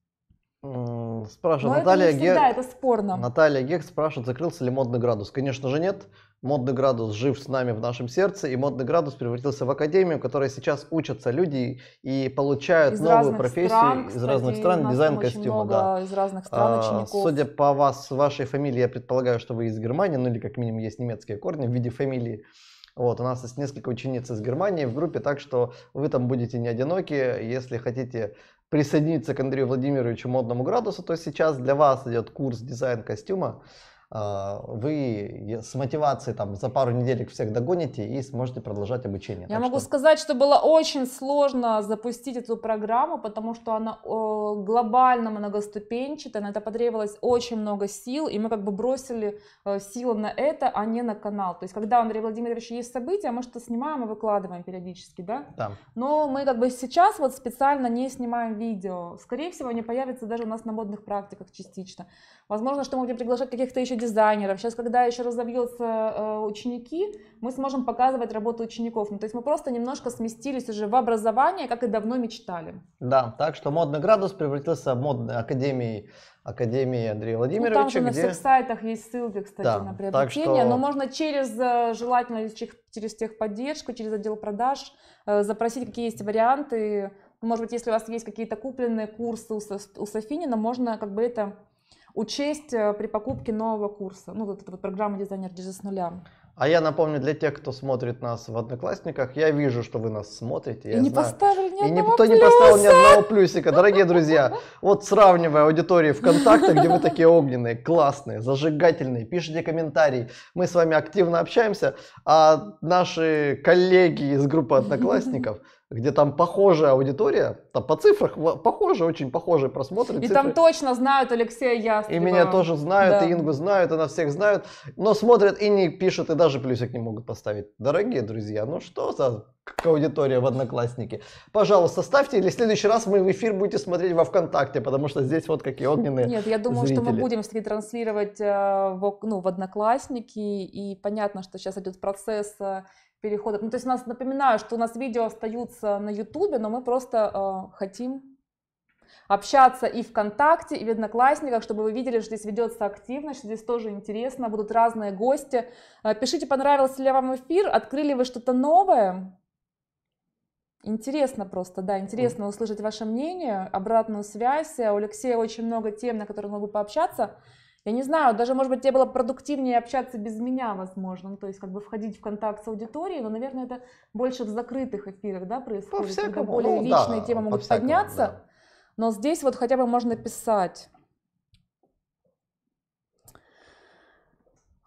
B: Спрашивает, Но Наталья это не это спорно. Наталья Гек спрашивает, закрылся ли модный градус. Конечно же нет. Модный градус жив с нами в нашем сердце, и модный градус превратился в академию, в которой сейчас учатся люди и получают из новую профессию стран, из кстати, разных стран, дизайн костюма. Да. Из разных а, стран учеников. А, судя по вас, вашей фамилии, я предполагаю, что вы из Германии, ну или как минимум есть немецкие корни в виде фамилии. Вот, у нас есть несколько учениц из Германии в группе, так что вы там будете не одиноки. Если хотите присоединиться к Андрею Владимировичу модному градусу, то сейчас для вас идет курс дизайн костюма. А, вы э, с мотивацией там за пару неделек всех догоните и сможете продолжать обучение. Я так
A: могу что... сказать, что было очень сложно запустить эту программу, потому что она глобально многоступенчатая, на это потребовалось очень много сил, и мы как бы бросили э, силы на это, а не на канал. То есть, когда у Андрея Владимировича есть события, мы что-то снимаем и выкладываем периодически, да? Да. Но мы как бы сейчас вот специально не снимаем видео. Скорее всего, они появятся даже у нас на модных практиках частично. Возможно, что мы будем приглашать каких-то еще дизайнеров. Сейчас, когда еще разовьются э, ученики, мы сможем показывать работу учеников. Ну, то есть мы просто немножко сместились уже в образование, как и давно мечтали.
B: Да, так что модный градус превратился в модной академией Академии Андрея Владимировича. Ну, там же где... на всех
A: сайтах есть ссылки, кстати, да, на приобретение, что... но можно через, э, желательно через техподдержку, через отдел продаж э, запросить, какие есть варианты. Может быть, если у вас есть какие-то купленные курсы у Софинина, можно как бы это учесть э, при покупке нового курса, ну, вот эта вот программа дизайнер бизнес с нуля.
B: А я напомню для тех, кто смотрит нас в Одноклассниках, я вижу, что вы нас смотрите. И не знаю, поставили ни И никто плюса. не поставил ни одного плюсика. Дорогие друзья, вот сравнивая аудитории ВКонтакте, где вы такие огненные, классные, зажигательные, пишите комментарии. Мы с вами активно общаемся, а наши коллеги из группы Одноклассников – где там похожая аудитория, там по цифрах похожие, очень похожие просмотры. И цифры. там
A: точно знают Алексея Ястребова. И меня тоже знают, да. и Ингу
B: знают, и нас всех знают, но смотрят и не пишут, и даже плюсик не могут поставить. Дорогие друзья, ну что за аудитория в Одноклассники? Пожалуйста, ставьте, или в следующий раз мы в эфир будете смотреть во Вконтакте, потому что здесь вот какие огненные Нет, я думаю, зрители. что мы будем
A: все-таки транслировать э, ну, в Одноклассники, и понятно, что сейчас идет процесс э, переходов. Ну, то есть у нас, напоминаю, что у нас видео остаются на YouTube, но мы просто э, хотим общаться и ВКонтакте, и в Одноклассниках, чтобы вы видели, что здесь ведется активность, что здесь тоже интересно, будут разные гости. Э, пишите, понравился ли вам эфир, открыли вы что-то новое. Интересно просто, да, интересно услышать ваше мнение, обратную связь. Э, у Алексея очень много тем, на которые могу пообщаться. Я не знаю, даже, может быть, тебе было продуктивнее общаться без меня, возможно, ну, то есть как бы входить в контакт с аудиторией, но, наверное, это больше в закрытых эфирах, да, происходит, по когда более ну, личные да, темы могут подняться, да. но здесь вот хотя бы можно писать.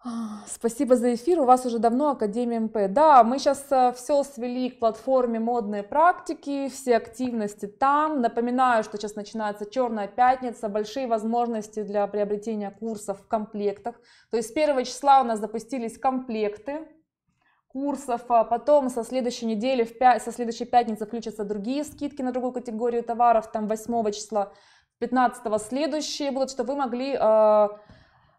A: А, спасибо за эфир. У вас уже давно Академия МП. Да, мы сейчас э, все свели к платформе «Модные практики», все активности там. Напоминаю, что сейчас начинается «Черная пятница», большие возможности для приобретения курсов в комплектах. То есть с первого числа у нас запустились комплекты курсов, а потом со следующей недели, в пя... со следующей пятницы включатся другие скидки на другую категорию товаров, там 8 числа, 15 следующие будут, чтобы вы могли а,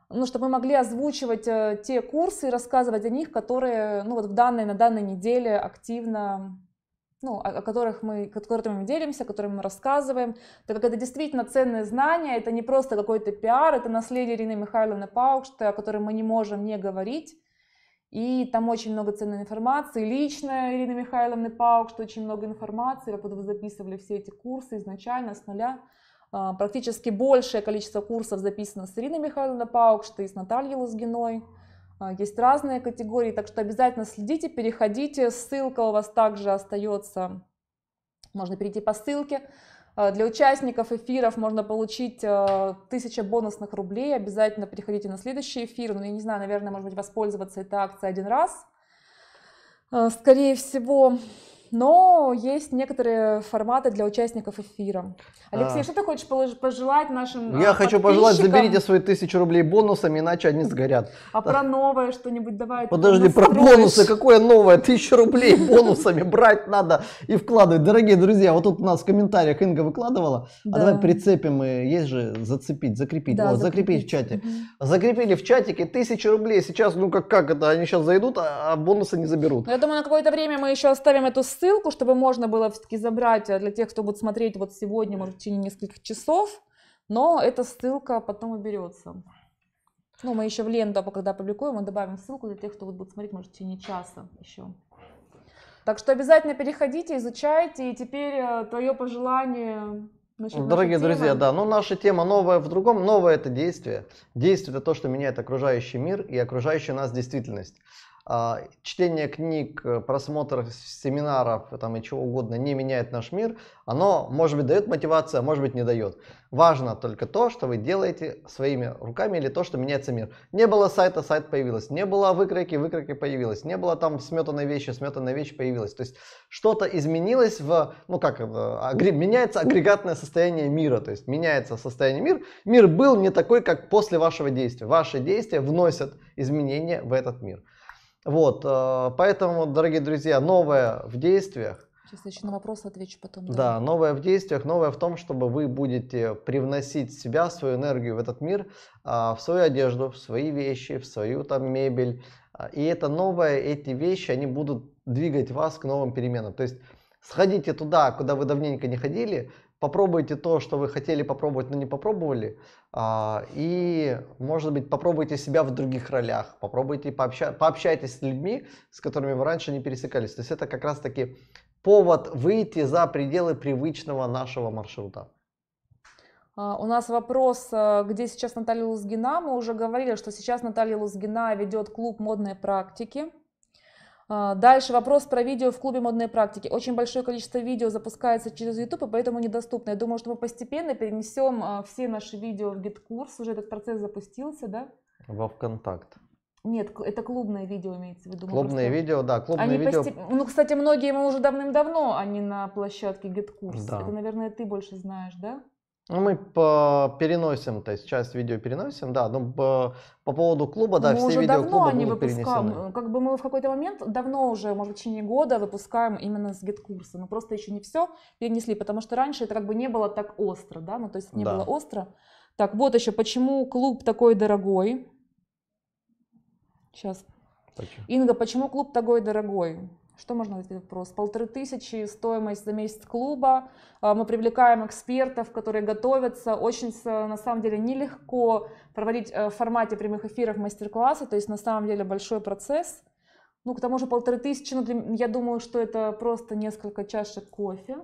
A: ну, чтобы мы могли озвучивать э, те курсы и рассказывать о них, которые ну, вот в данной, на данной неделе активно ну, о которых мы, которыми мы делимся, которыми мы рассказываем, так как это действительно ценные знания, это не просто какой-то пиар, это наследие Ирины Михайловны Паукште, о котором мы не можем не говорить, и там очень много ценной информации, Лично Ирина Михайловна Паук, что очень много информации, как вот вы записывали все эти курсы изначально с нуля, а, практически большее количество курсов записано с Ириной Михайловной Паукшты и с Натальей Лузгиной. А, есть разные категории, так что обязательно следите, переходите. Ссылка у вас также остается. Можно перейти по ссылке. А, для участников эфиров можно получить 1000 бонусных рублей. Обязательно приходите на следующий эфир. Ну, я не знаю, наверное, может быть, воспользоваться этой акцией один раз. Скорее всего, но есть некоторые форматы для участников эфира. Алексей, а. что ты хочешь пожелать нашим а, Я хочу пожелать, заберите свои
B: тысячу рублей бонусами, иначе они сгорят.
A: А про новое что-нибудь давай. Подожди, про бонусы,
B: какое новое? Тысячу рублей бонусами брать надо и вкладывать. Дорогие друзья, вот тут у нас в комментариях Инга выкладывала, а давай прицепим, и есть же зацепить, закрепить, вот, закрепить. в чате. Закрепили в чатике тысячу рублей, сейчас, ну как, как это, они сейчас зайдут, а, а бонусы не заберут. Ну,
A: я думаю, на какое-то время мы еще оставим эту ссылку, чтобы можно было все-таки забрать э, для тех, кто будет смотреть вот сегодня, может, в течение нескольких часов. Но эта ссылка потом уберется. Ну, мы еще в ленту, а когда публикуем, мы добавим ссылку для тех, кто вот будет смотреть, может, в течение часа еще. Так что обязательно переходите, изучайте. И теперь э, твое пожелание Значит, Дорогие друзья, тема. да,
B: ну наша тема новая в другом. Новое это действие. Действие это то, что меняет окружающий мир и окружающую нас действительность. А, чтение книг, э, просмотр семинаров там, и чего угодно не меняет наш мир, оно, может быть, дает мотивацию, а может быть, не дает. Важно только то, что вы делаете своими руками или то, что меняется мир. Не было сайта, сайт появилось. Не было выкройки, выкройки появилась. Не было там сметанной вещи, сметанная вещь появилась. То есть что-то изменилось в, ну как, агре, меняется агрегатное состояние мира. То есть меняется состояние мира. Мир был не такой, как после вашего действия. Ваши действия вносят изменения в этот мир. Вот, э, поэтому, дорогие друзья, новое в действиях.
A: Сейчас еще на вопрос отвечу потом. Да. да,
B: новое в действиях, новое в том, чтобы вы будете привносить себя, свою энергию в этот мир, а, в свою одежду, в свои вещи, в свою там мебель. А, и это новое, эти вещи, они будут двигать вас к новым переменам. То есть сходите туда, куда вы давненько не ходили, попробуйте то, что вы хотели попробовать, но не попробовали, а, и, может быть, попробуйте себя в других ролях, попробуйте пообща... пообщайтесь с людьми, с которыми вы раньше не пересекались. То есть это как раз-таки повод выйти за пределы привычного нашего маршрута.
A: А, у нас вопрос, а, где сейчас Наталья Лузгина. Мы уже говорили, что сейчас Наталья Лузгина ведет клуб модной практики. А, дальше вопрос про видео в клубе модной практики. Очень большое количество видео запускается через YouTube, и поэтому недоступно. Я думаю, что мы постепенно перенесем а, все наши видео в гид-курс. Уже этот процесс запустился, да? Во
B: ВКонтакт.
A: Нет, это клубное видео имеется в виду. Клубное просто...
B: видео, да, клубные они видео. Постеп...
A: Ну, кстати, многие мы уже давным-давно, они а на площадке GetCourse. Да. Это, наверное, ты больше знаешь, да?
B: Ну, мы переносим, то есть часть видео переносим, да, но по, по поводу клуба, да, мы все видео клуба они будут выпускаем, перенесены.
A: Как бы мы в какой-то момент, давно уже, может, в течение года выпускаем именно с гид-курса, но просто еще не все перенесли, потому что раньше это как бы не было так остро, да, ну то есть не да. было остро. Так, вот еще, почему клуб такой дорогой? Сейчас. Почему? Инга, почему клуб такой дорогой? что можно ответить на вопрос? Полторы тысячи стоимость за месяц клуба. А, мы привлекаем экспертов, которые готовятся. Очень, на самом деле, нелегко проводить э, в формате прямых эфиров мастер-классы. То есть, на самом деле, большой процесс. Ну, к тому же полторы тысячи, ну, для, я думаю, что это просто несколько чашек кофе.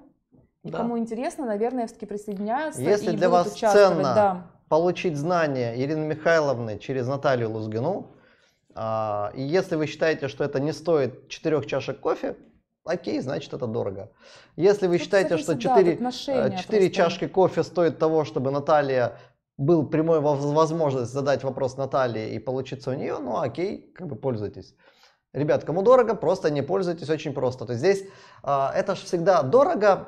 A: И да. кому интересно, наверное, все-таки присоединяются Если и для будут вас ценно да.
B: получить знания Ирины Михайловны через Наталью Лузгину, а, и если вы считаете, что это не стоит 4 чашек кофе, окей, значит это дорого. Если вы тут, считаете, кстати, что 4, да, 4 э, чашки кофе стоит того, чтобы Наталья был прямой возможность задать вопрос Наталье и получиться у нее, ну окей, как бы пользуйтесь. Ребят, кому дорого, просто не пользуйтесь, очень просто. То есть здесь а, это же всегда дорого,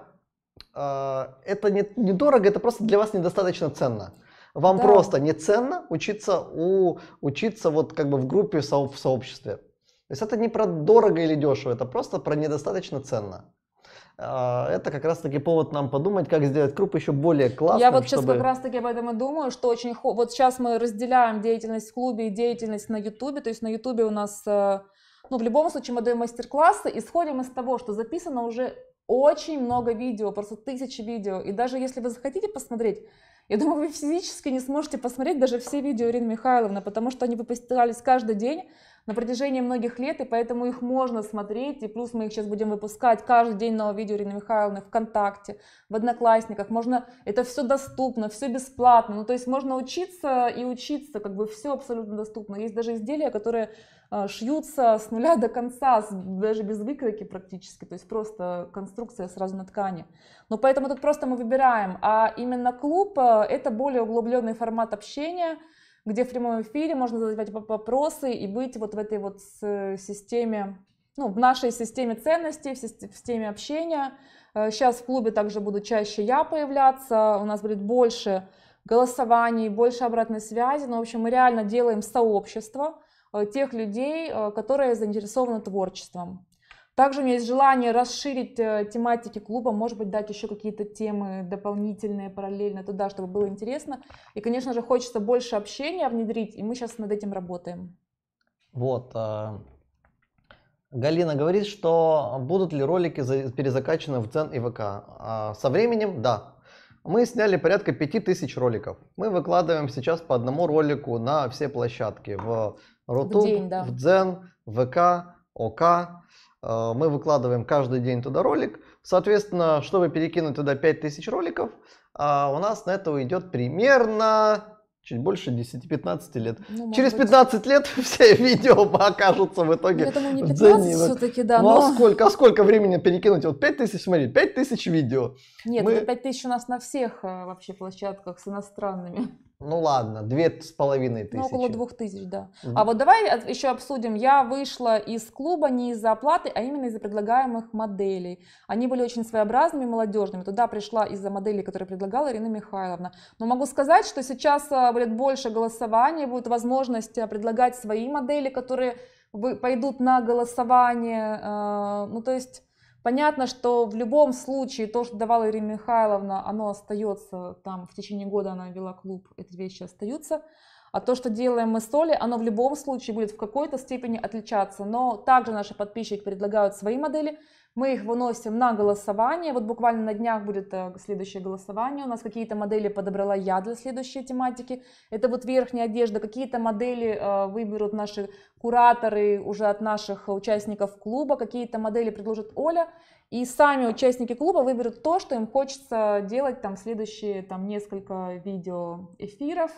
B: а, это не, не дорого, это просто для вас недостаточно ценно. Вам да. просто не ценно учиться, у, учиться вот как бы в группе, в сообществе. То есть это не про дорого или дешево, это просто про недостаточно ценно а, это как раз таки повод нам подумать, как сделать круп еще более классным. Я вот сейчас чтобы... как раз
A: таки об этом и думаю, что очень... Вот сейчас мы разделяем деятельность в клубе и деятельность на ютубе, то есть на ютубе у нас, э, ну в любом случае мы даем мастер-классы, исходим из того, что записано уже очень много видео, просто тысячи видео, и даже если вы захотите посмотреть, я думаю, вы физически не сможете посмотреть даже все видео Ирины Михайловны, потому что они выпускались каждый день, на протяжении многих лет, и поэтому их можно смотреть, и плюс мы их сейчас будем выпускать каждый день нового видео Ирины Михайловны ВКонтакте, в Одноклассниках, можно, это все доступно, все бесплатно, ну то есть можно учиться и учиться, как бы все абсолютно доступно, есть даже изделия, которые а, шьются с нуля до конца, даже без выкройки практически, то есть просто конструкция сразу на ткани. Но поэтому тут просто мы выбираем, а именно клуб а, – это более углубленный формат общения – где в прямом эфире можно задавать вопросы и быть вот в этой вот э, системе, ну, в нашей системе ценностей, в системе общения. Сейчас э, в клубе также буду чаще я появляться, у нас будет больше голосований, больше обратной связи. Ну, в общем, мы реально делаем сообщество э, тех людей, которые заинтересованы творчеством. Также у меня есть желание расширить э, тематики клуба, может быть, дать еще какие-то темы дополнительные, параллельно туда, чтобы было интересно. И, конечно же, хочется больше общения внедрить, и мы сейчас над этим работаем.
B: Вот. Э, Галина говорит, что будут ли ролики перезакачаны в Дзен и ВК. А, со временем, да. Мы сняли порядка 5000 роликов. Мы выкладываем сейчас по одному ролику на все площадки. В Рутуб, да. в Дзен, ВК, ОК Э, мы выкладываем каждый день туда ролик. Соответственно, чтобы перекинуть туда 5000 роликов, а, у нас на это уйдет примерно чуть больше 10-15 лет. Ну, Через 15 быть. лет все видео окажутся в итоге. Ну, я думаю, не 15 все-таки,
A: да. Ну, а но... а, сколько,
B: а сколько времени перекинуть? Вот 5 тысяч, смотри, 5 тысяч видео.
A: Нет, Мы... это 5 тысяч у нас на всех э, вообще площадках с иностранными.
B: Ну ладно, две с половиной тысячи. Ну, около
A: двух тысяч, да. Угу. А вот давай еще обсудим. Я вышла из клуба не из-за оплаты, а именно из-за предлагаемых моделей. Они были очень своеобразными, молодежными. Туда пришла из-за моделей, которые предлагала Ирина Михайловна. Но могу сказать, что сейчас а, будет больше голосования, будет возможность а, предлагать свои модели, которые пойдут на голосование. А, ну, то есть Понятно, что в любом случае то, что давала Ирина Михайловна, оно остается там, в течение года она вела клуб, эти вещи остаются. А то, что делаем мы с Олей, оно в любом случае будет в какой-то степени отличаться. Но также наши подписчики предлагают свои модели. Мы их выносим на голосование. Вот буквально на днях будет э, следующее голосование. У нас какие-то модели подобрала я для следующей тематики. Это вот верхняя одежда. Какие-то модели э, выберут наши кураторы уже от наших участников клуба. Какие-то модели предложит Оля. И сами участники клуба выберут то, что им хочется делать там следующие там несколько видео эфиров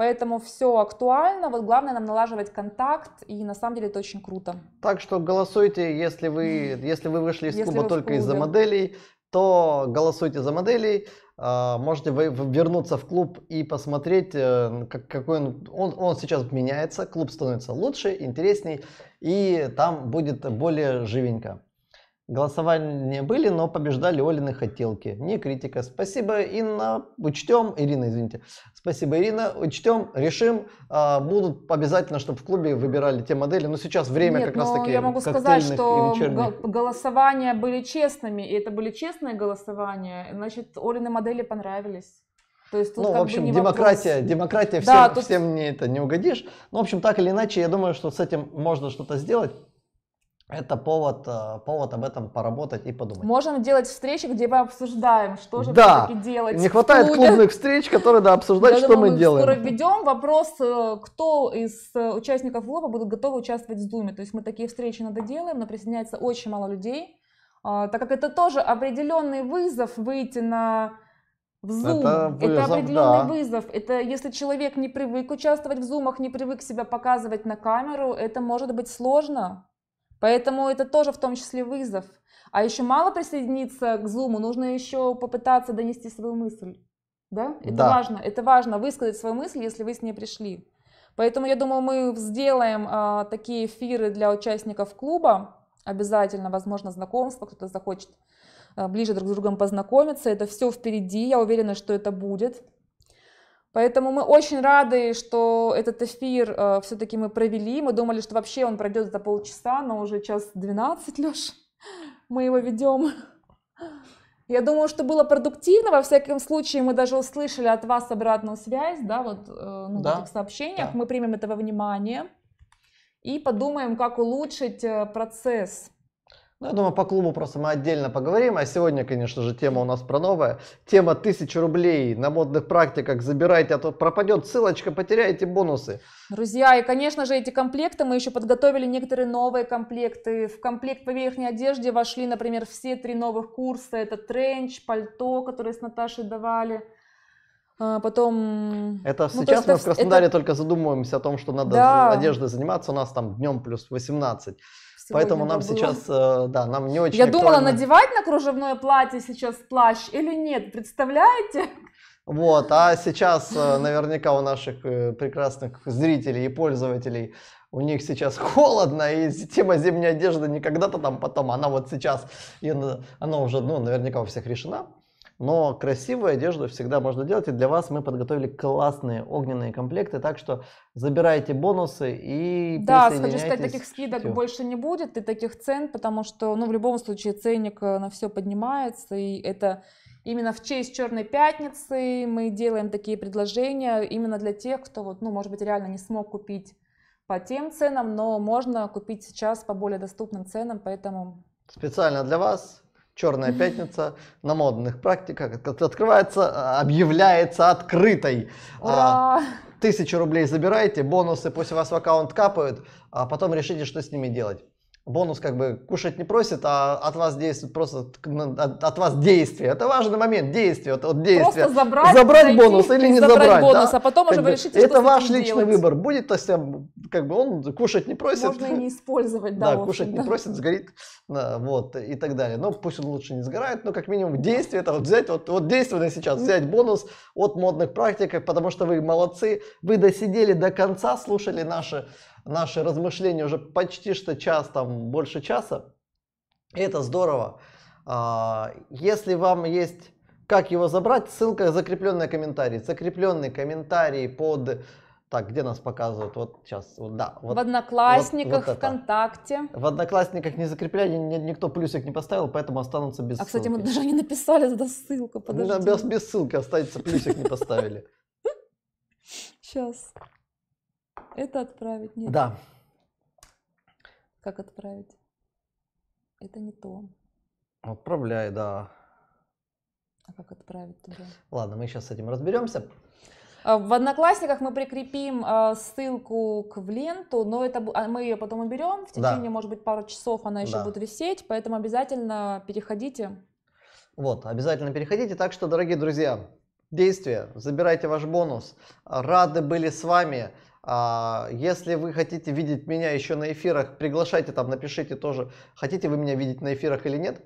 A: Поэтому все актуально, вот главное нам налаживать контакт, и на самом деле это очень круто.
B: Так что голосуйте, если вы, если вы вышли из если клуба только из-за моделей, то голосуйте за моделей. А, можете вернуться в клуб и посмотреть, э, как, какой он, он, он сейчас меняется, клуб становится лучше, интересней, и там будет более живенько. Голосования были, но побеждали Олины хотелки. Не критика. Спасибо, Инна. Учтем. Ирина, извините. Спасибо, Ирина. Учтем, решим. А, будут обязательно, чтобы в клубе выбирали те модели. Но сейчас время Нет, как раз таки я могу сказать, что
A: голосования были честными. И это были честные голосования. Значит, Олины модели понравились. То есть тут ну, в общем, бы демократия, вопрос.
B: демократия всем, да, тут... всем не это не угодишь. Ну, в общем, так или иначе, я думаю, что с этим можно что-то сделать это повод, э, повод об этом поработать и подумать.
A: Можем делать встречи, где мы обсуждаем, что же да. все-таки делать. Не хватает студии. клубных
B: встреч, которые да, обсуждать, Я что думаю, мы делаем. Скоро
A: введем вопрос, э, кто из э, участников лоба будут готовы участвовать в Думе. То есть мы такие встречи надо делаем, но присоединяется очень мало людей. А, так как это тоже определенный вызов выйти на в Zoom. Это, вызов, это определенный да. вызов. Это если человек не привык участвовать в зумах, не привык себя показывать на камеру, это может быть сложно. Поэтому это тоже в том числе вызов. А еще мало присоединиться к Zoom, нужно еще попытаться донести свою мысль. Да? Это да. важно. Это важно высказать свою мысль, если вы с ней пришли. Поэтому я думаю, мы сделаем а, такие эфиры для участников клуба. Обязательно, возможно, знакомство, кто-то захочет а, ближе друг с другом познакомиться. Это все впереди. Я уверена, что это будет. Поэтому мы очень рады, что этот эфир э, все-таки мы провели. Мы думали, что вообще он пройдет за полчаса, но уже час 12, Леш, мы его ведем. Я думаю, что было продуктивно. Во всяком случае, мы даже услышали от вас обратную связь, да, вот э, ну, да. в этих сообщениях. Да. Мы примем этого во внимание и подумаем, как улучшить э, процесс ну, я думаю,
B: по клубу просто мы отдельно поговорим. А сегодня, конечно же, тема у нас про новая. Тема тысячи рублей на модных практиках. Забирайте, а то пропадет ссылочка, потеряете бонусы.
A: Друзья, и, конечно же, эти комплекты мы еще подготовили некоторые новые комплекты. В комплект по верхней одежде вошли, например, все три новых курса. Это тренч, пальто, которые с Наташей давали. А, потом... Это ну, сейчас мы в Краснодаре это...
B: только задумываемся о том, что надо да. одеждой заниматься. У нас там днем плюс 18. Поэтому нам было. сейчас, э, да, нам не очень Я актуально. думала, надевать
A: на кружевное платье сейчас плащ или нет, представляете?
B: Вот, а сейчас э, наверняка у наших э, прекрасных зрителей и пользователей у них сейчас холодно, и тема зимней одежды не когда-то там потом, она вот сейчас, она уже, ну, наверняка у всех решена. Но красивую одежду всегда можно делать. И для вас мы подготовили классные огненные комплекты. Так что забирайте бонусы и Да, хочу сказать, таких скидок всю.
A: больше не будет и таких цен, потому что ну, в любом случае ценник э, на все поднимается. И это именно в честь Черной Пятницы мы делаем такие предложения именно для тех, кто, вот, ну, может быть, реально не смог купить по тем ценам, но можно купить сейчас по более доступным ценам, поэтому...
B: Специально для вас Черная пятница на модных практиках открывается, объявляется открытой. А, Ура! Тысячу рублей забирайте, бонусы после вас в аккаунт капают, а потом решите, что с ними делать бонус как бы кушать не просит, а от вас действует просто от, от вас действие. Это важный момент, действие, от, от действия. Просто забрать, забрать зайти, бонус или не забрать, забрать бонус, да? а потом как уже вы решите, это что Это ваш личный делать. выбор. Будет, то есть эм, как бы он кушать не просит. Можно и не
A: использовать, да. Да, кушать не просит,
B: сгорит, да, э, вот и так далее. Но пусть он лучше не сгорает, но как минимум действие это вот взять вот вот действие сейчас взять бонус от модных практик, потому что вы молодцы, вы досидели до конца, слушали наши наши размышления уже почти что час, там больше часа. И это здорово. А, если вам есть как его забрать, ссылка закрепленная комментарий. Закрепленный комментарий под... Так, где нас показывают? Вот сейчас, вот, да. Вот, в
A: Одноклассниках, вот, вот ВКонтакте.
B: В Одноклассниках не закрепляли, ни, никто плюсик не поставил, поэтому останутся без а, ссылки. А, кстати, мы даже
A: не написали туда ссылку, подождите. без,
B: без ссылки останется, плюсик не поставили.
A: Сейчас. Это отправить, нет? Да. Как отправить? Это не то.
B: Отправляй, да.
A: А как отправить туда?
B: Ладно, мы сейчас с этим разберемся.
A: А, в Одноклассниках мы прикрепим а, ссылку к в ленту, но это а, мы ее потом уберем. В течение, да. может быть, пару часов она еще да. будет висеть, поэтому обязательно переходите.
B: Вот, обязательно переходите. Так что, дорогие друзья, действия, забирайте ваш бонус. Рады были с вами. А, если вы хотите видеть меня еще на эфирах, приглашайте там, напишите тоже, хотите вы меня видеть на эфирах или нет.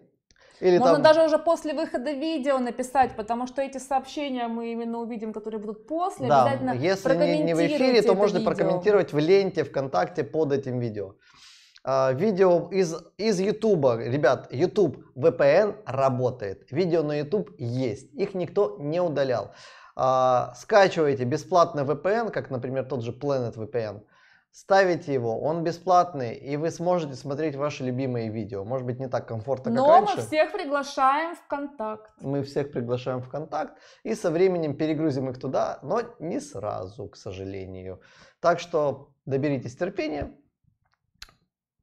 B: Или Можно там... даже
A: уже после выхода видео написать, потому что эти сообщения мы именно увидим, которые будут после. Да, Обязательно если не, не в эфире, то можно видео. прокомментировать
B: в ленте ВКонтакте под этим видео. А, видео из, из YouTube, ребят, YouTube VPN работает, видео на YouTube есть, их никто не удалял. А, скачиваете бесплатный VPN, как, например, тот же Planet VPN. Ставите его, он бесплатный, и вы сможете смотреть ваши любимые видео. Может быть, не так комфортно, Но как раньше. Но мы всех
A: приглашаем в контакт.
B: Мы всех приглашаем в контакт, и со временем перегрузим их туда, но не сразу, к сожалению. Так что доберитесь терпения.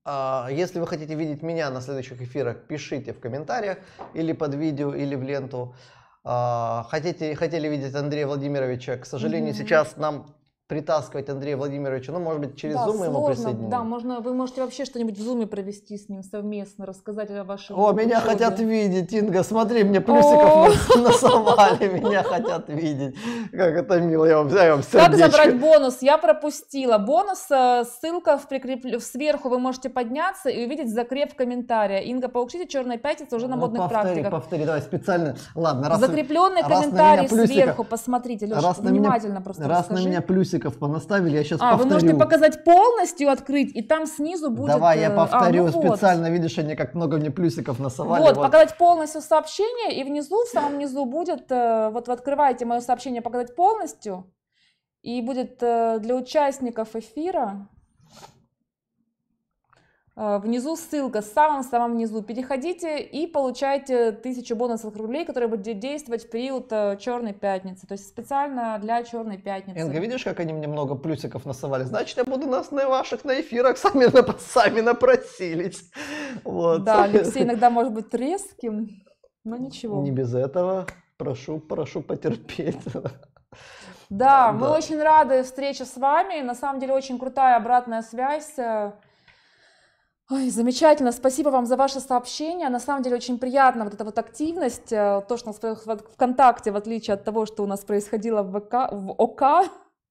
B: А, если вы хотите видеть меня на следующих эфирах, пишите в комментариях или под видео, или в ленту. А, хотите, хотели видеть Андрея Владимировича. К сожалению, mm-hmm. сейчас нам притаскивать Андрея Владимировича, ну, может быть, через да, Zoom сложно, ему присоединить. Да,
A: можно, вы можете вообще что-нибудь в Zoom провести с ним совместно, рассказать о вашем... О, учебе. меня хотят
B: видеть, Инга, смотри, мне плюсиков насовали, меня хотят видеть. Как это мило, я вам, я вам Как забрать
A: бонус? Я пропустила. Бонус, э, ссылка в прикреп... сверху, вы можете подняться и увидеть закреп комментария. Инга, поучите черная пятница уже на ну, модных практиках.
B: Повтори, давай специально. Ладно, раз... Закрепленный комментарий сверху,
A: посмотрите, Леша, внимательно на меня, просто Раз на меня
B: плюсик плюсиков понаставили, я сейчас а, повторю. А, вы можете
A: показать полностью, открыть, и там снизу будет... Давай я э, повторю, а, ну специально,
B: вот. видишь, они как много мне плюсиков насовали. Вот, вот, показать
A: полностью сообщение, и внизу, в самом низу будет, э, вот вы открываете мое сообщение, показать полностью, и будет э, для участников эфира... Э, внизу ссылка, в самом-самом внизу. переходите и получайте 1000 бонусных рублей, которые будут действовать в период э, Черной Пятницы. То есть специально для Черной Пятницы. Энга,
B: видишь, как они мне много плюсиков насовали? Значит, я буду нас на ваших на эфирах сами, на, сами напросились. Вот. Да, Алексей иногда
A: может быть резким, но ничего. Не
B: без этого. Прошу, прошу потерпеть. Да,
A: да, мы очень рады встрече с вами. На самом деле очень крутая обратная связь. Э, Ой, замечательно, спасибо вам за ваше сообщение. На самом деле очень приятно вот эта вот активность, э, то, что у нас в ВКонтакте, в отличие от того, что у нас происходило в, ВК, в ОК,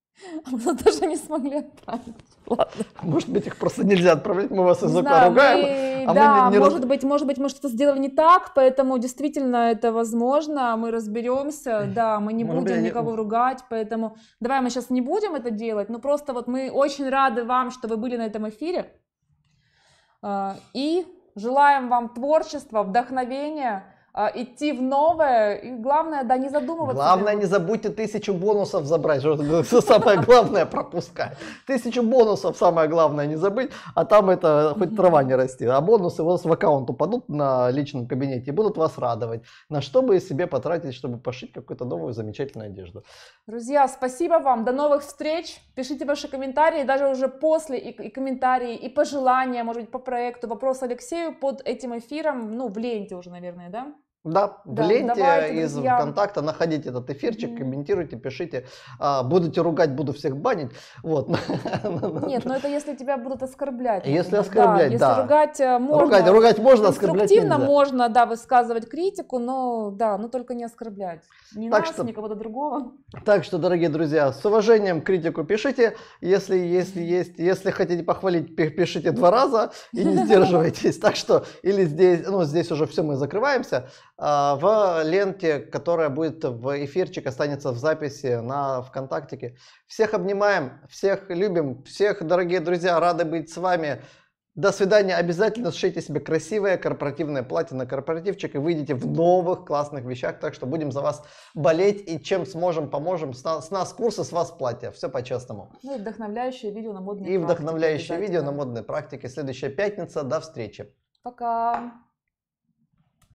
A: мы даже не смогли отправить.
B: Ладно. Может быть, их просто нельзя отправлять, мы вас из ОК ругаем. а да, не, не может раз...
A: быть, может быть, мы что-то сделали не так, поэтому действительно это возможно, мы разберемся, да, мы не ну, будем быть, никого не... ругать, поэтому давай мы сейчас не будем это делать, но просто вот мы очень рады вам, что вы были на этом эфире. А, и желаем вам творчества, вдохновения а, идти в новое, и главное, да, не задумываться. Главное, не
B: забудьте тысячу бонусов забрать, что самое главное пропускать. Тысячу бонусов самое главное не забыть, а там это хоть трава не расти. А бонусы у вас в аккаунт упадут на личном кабинете и будут вас радовать. На что бы себе потратить, чтобы пошить какую-то новую замечательную одежду.
A: Друзья, спасибо вам, до новых встреч. Пишите ваши комментарии, даже уже после и, и комментарии, и пожелания, может быть, по проекту, вопрос Алексею под этим эфиром, ну, в ленте уже, наверное, да?
B: Да, да, в ленте давайте, из друзья. ВКонтакта находите этот эфирчик, комментируйте, пишите. А, будете ругать, буду всех банить. Вот. Ну,
A: ну, Нет, ну. но это если тебя будут оскорблять. Если оскорблять, да. да. Э, ругать можно. Ругать, ругать можно, оскорблять нельзя. можно, да, высказывать критику, но да, но только не оскорблять. Ни так нас, что, ни кого-то другого.
B: Так что, дорогие друзья, с уважением критику пишите. Если, если, есть, если хотите похвалить, пишите два раза и не сдерживайтесь. Так что, или здесь, ну, здесь уже все, мы закрываемся. А, в ленте, которая будет в эфирчик, останется в записи на ВКонтактике. Всех обнимаем, всех любим, всех, дорогие друзья, рады быть с вами. До свидания. Обязательно сшите себе красивое корпоративное платье на корпоративчик и выйдите в новых классных вещах. Так что будем за вас болеть и чем сможем, поможем. С нас, с нас курсы, с вас платья. Все по-честному.
A: Ну и вдохновляющее видео на модные и практики. И вдохновляющее видео
B: на модные практики. Следующая пятница. До встречи.
A: Пока.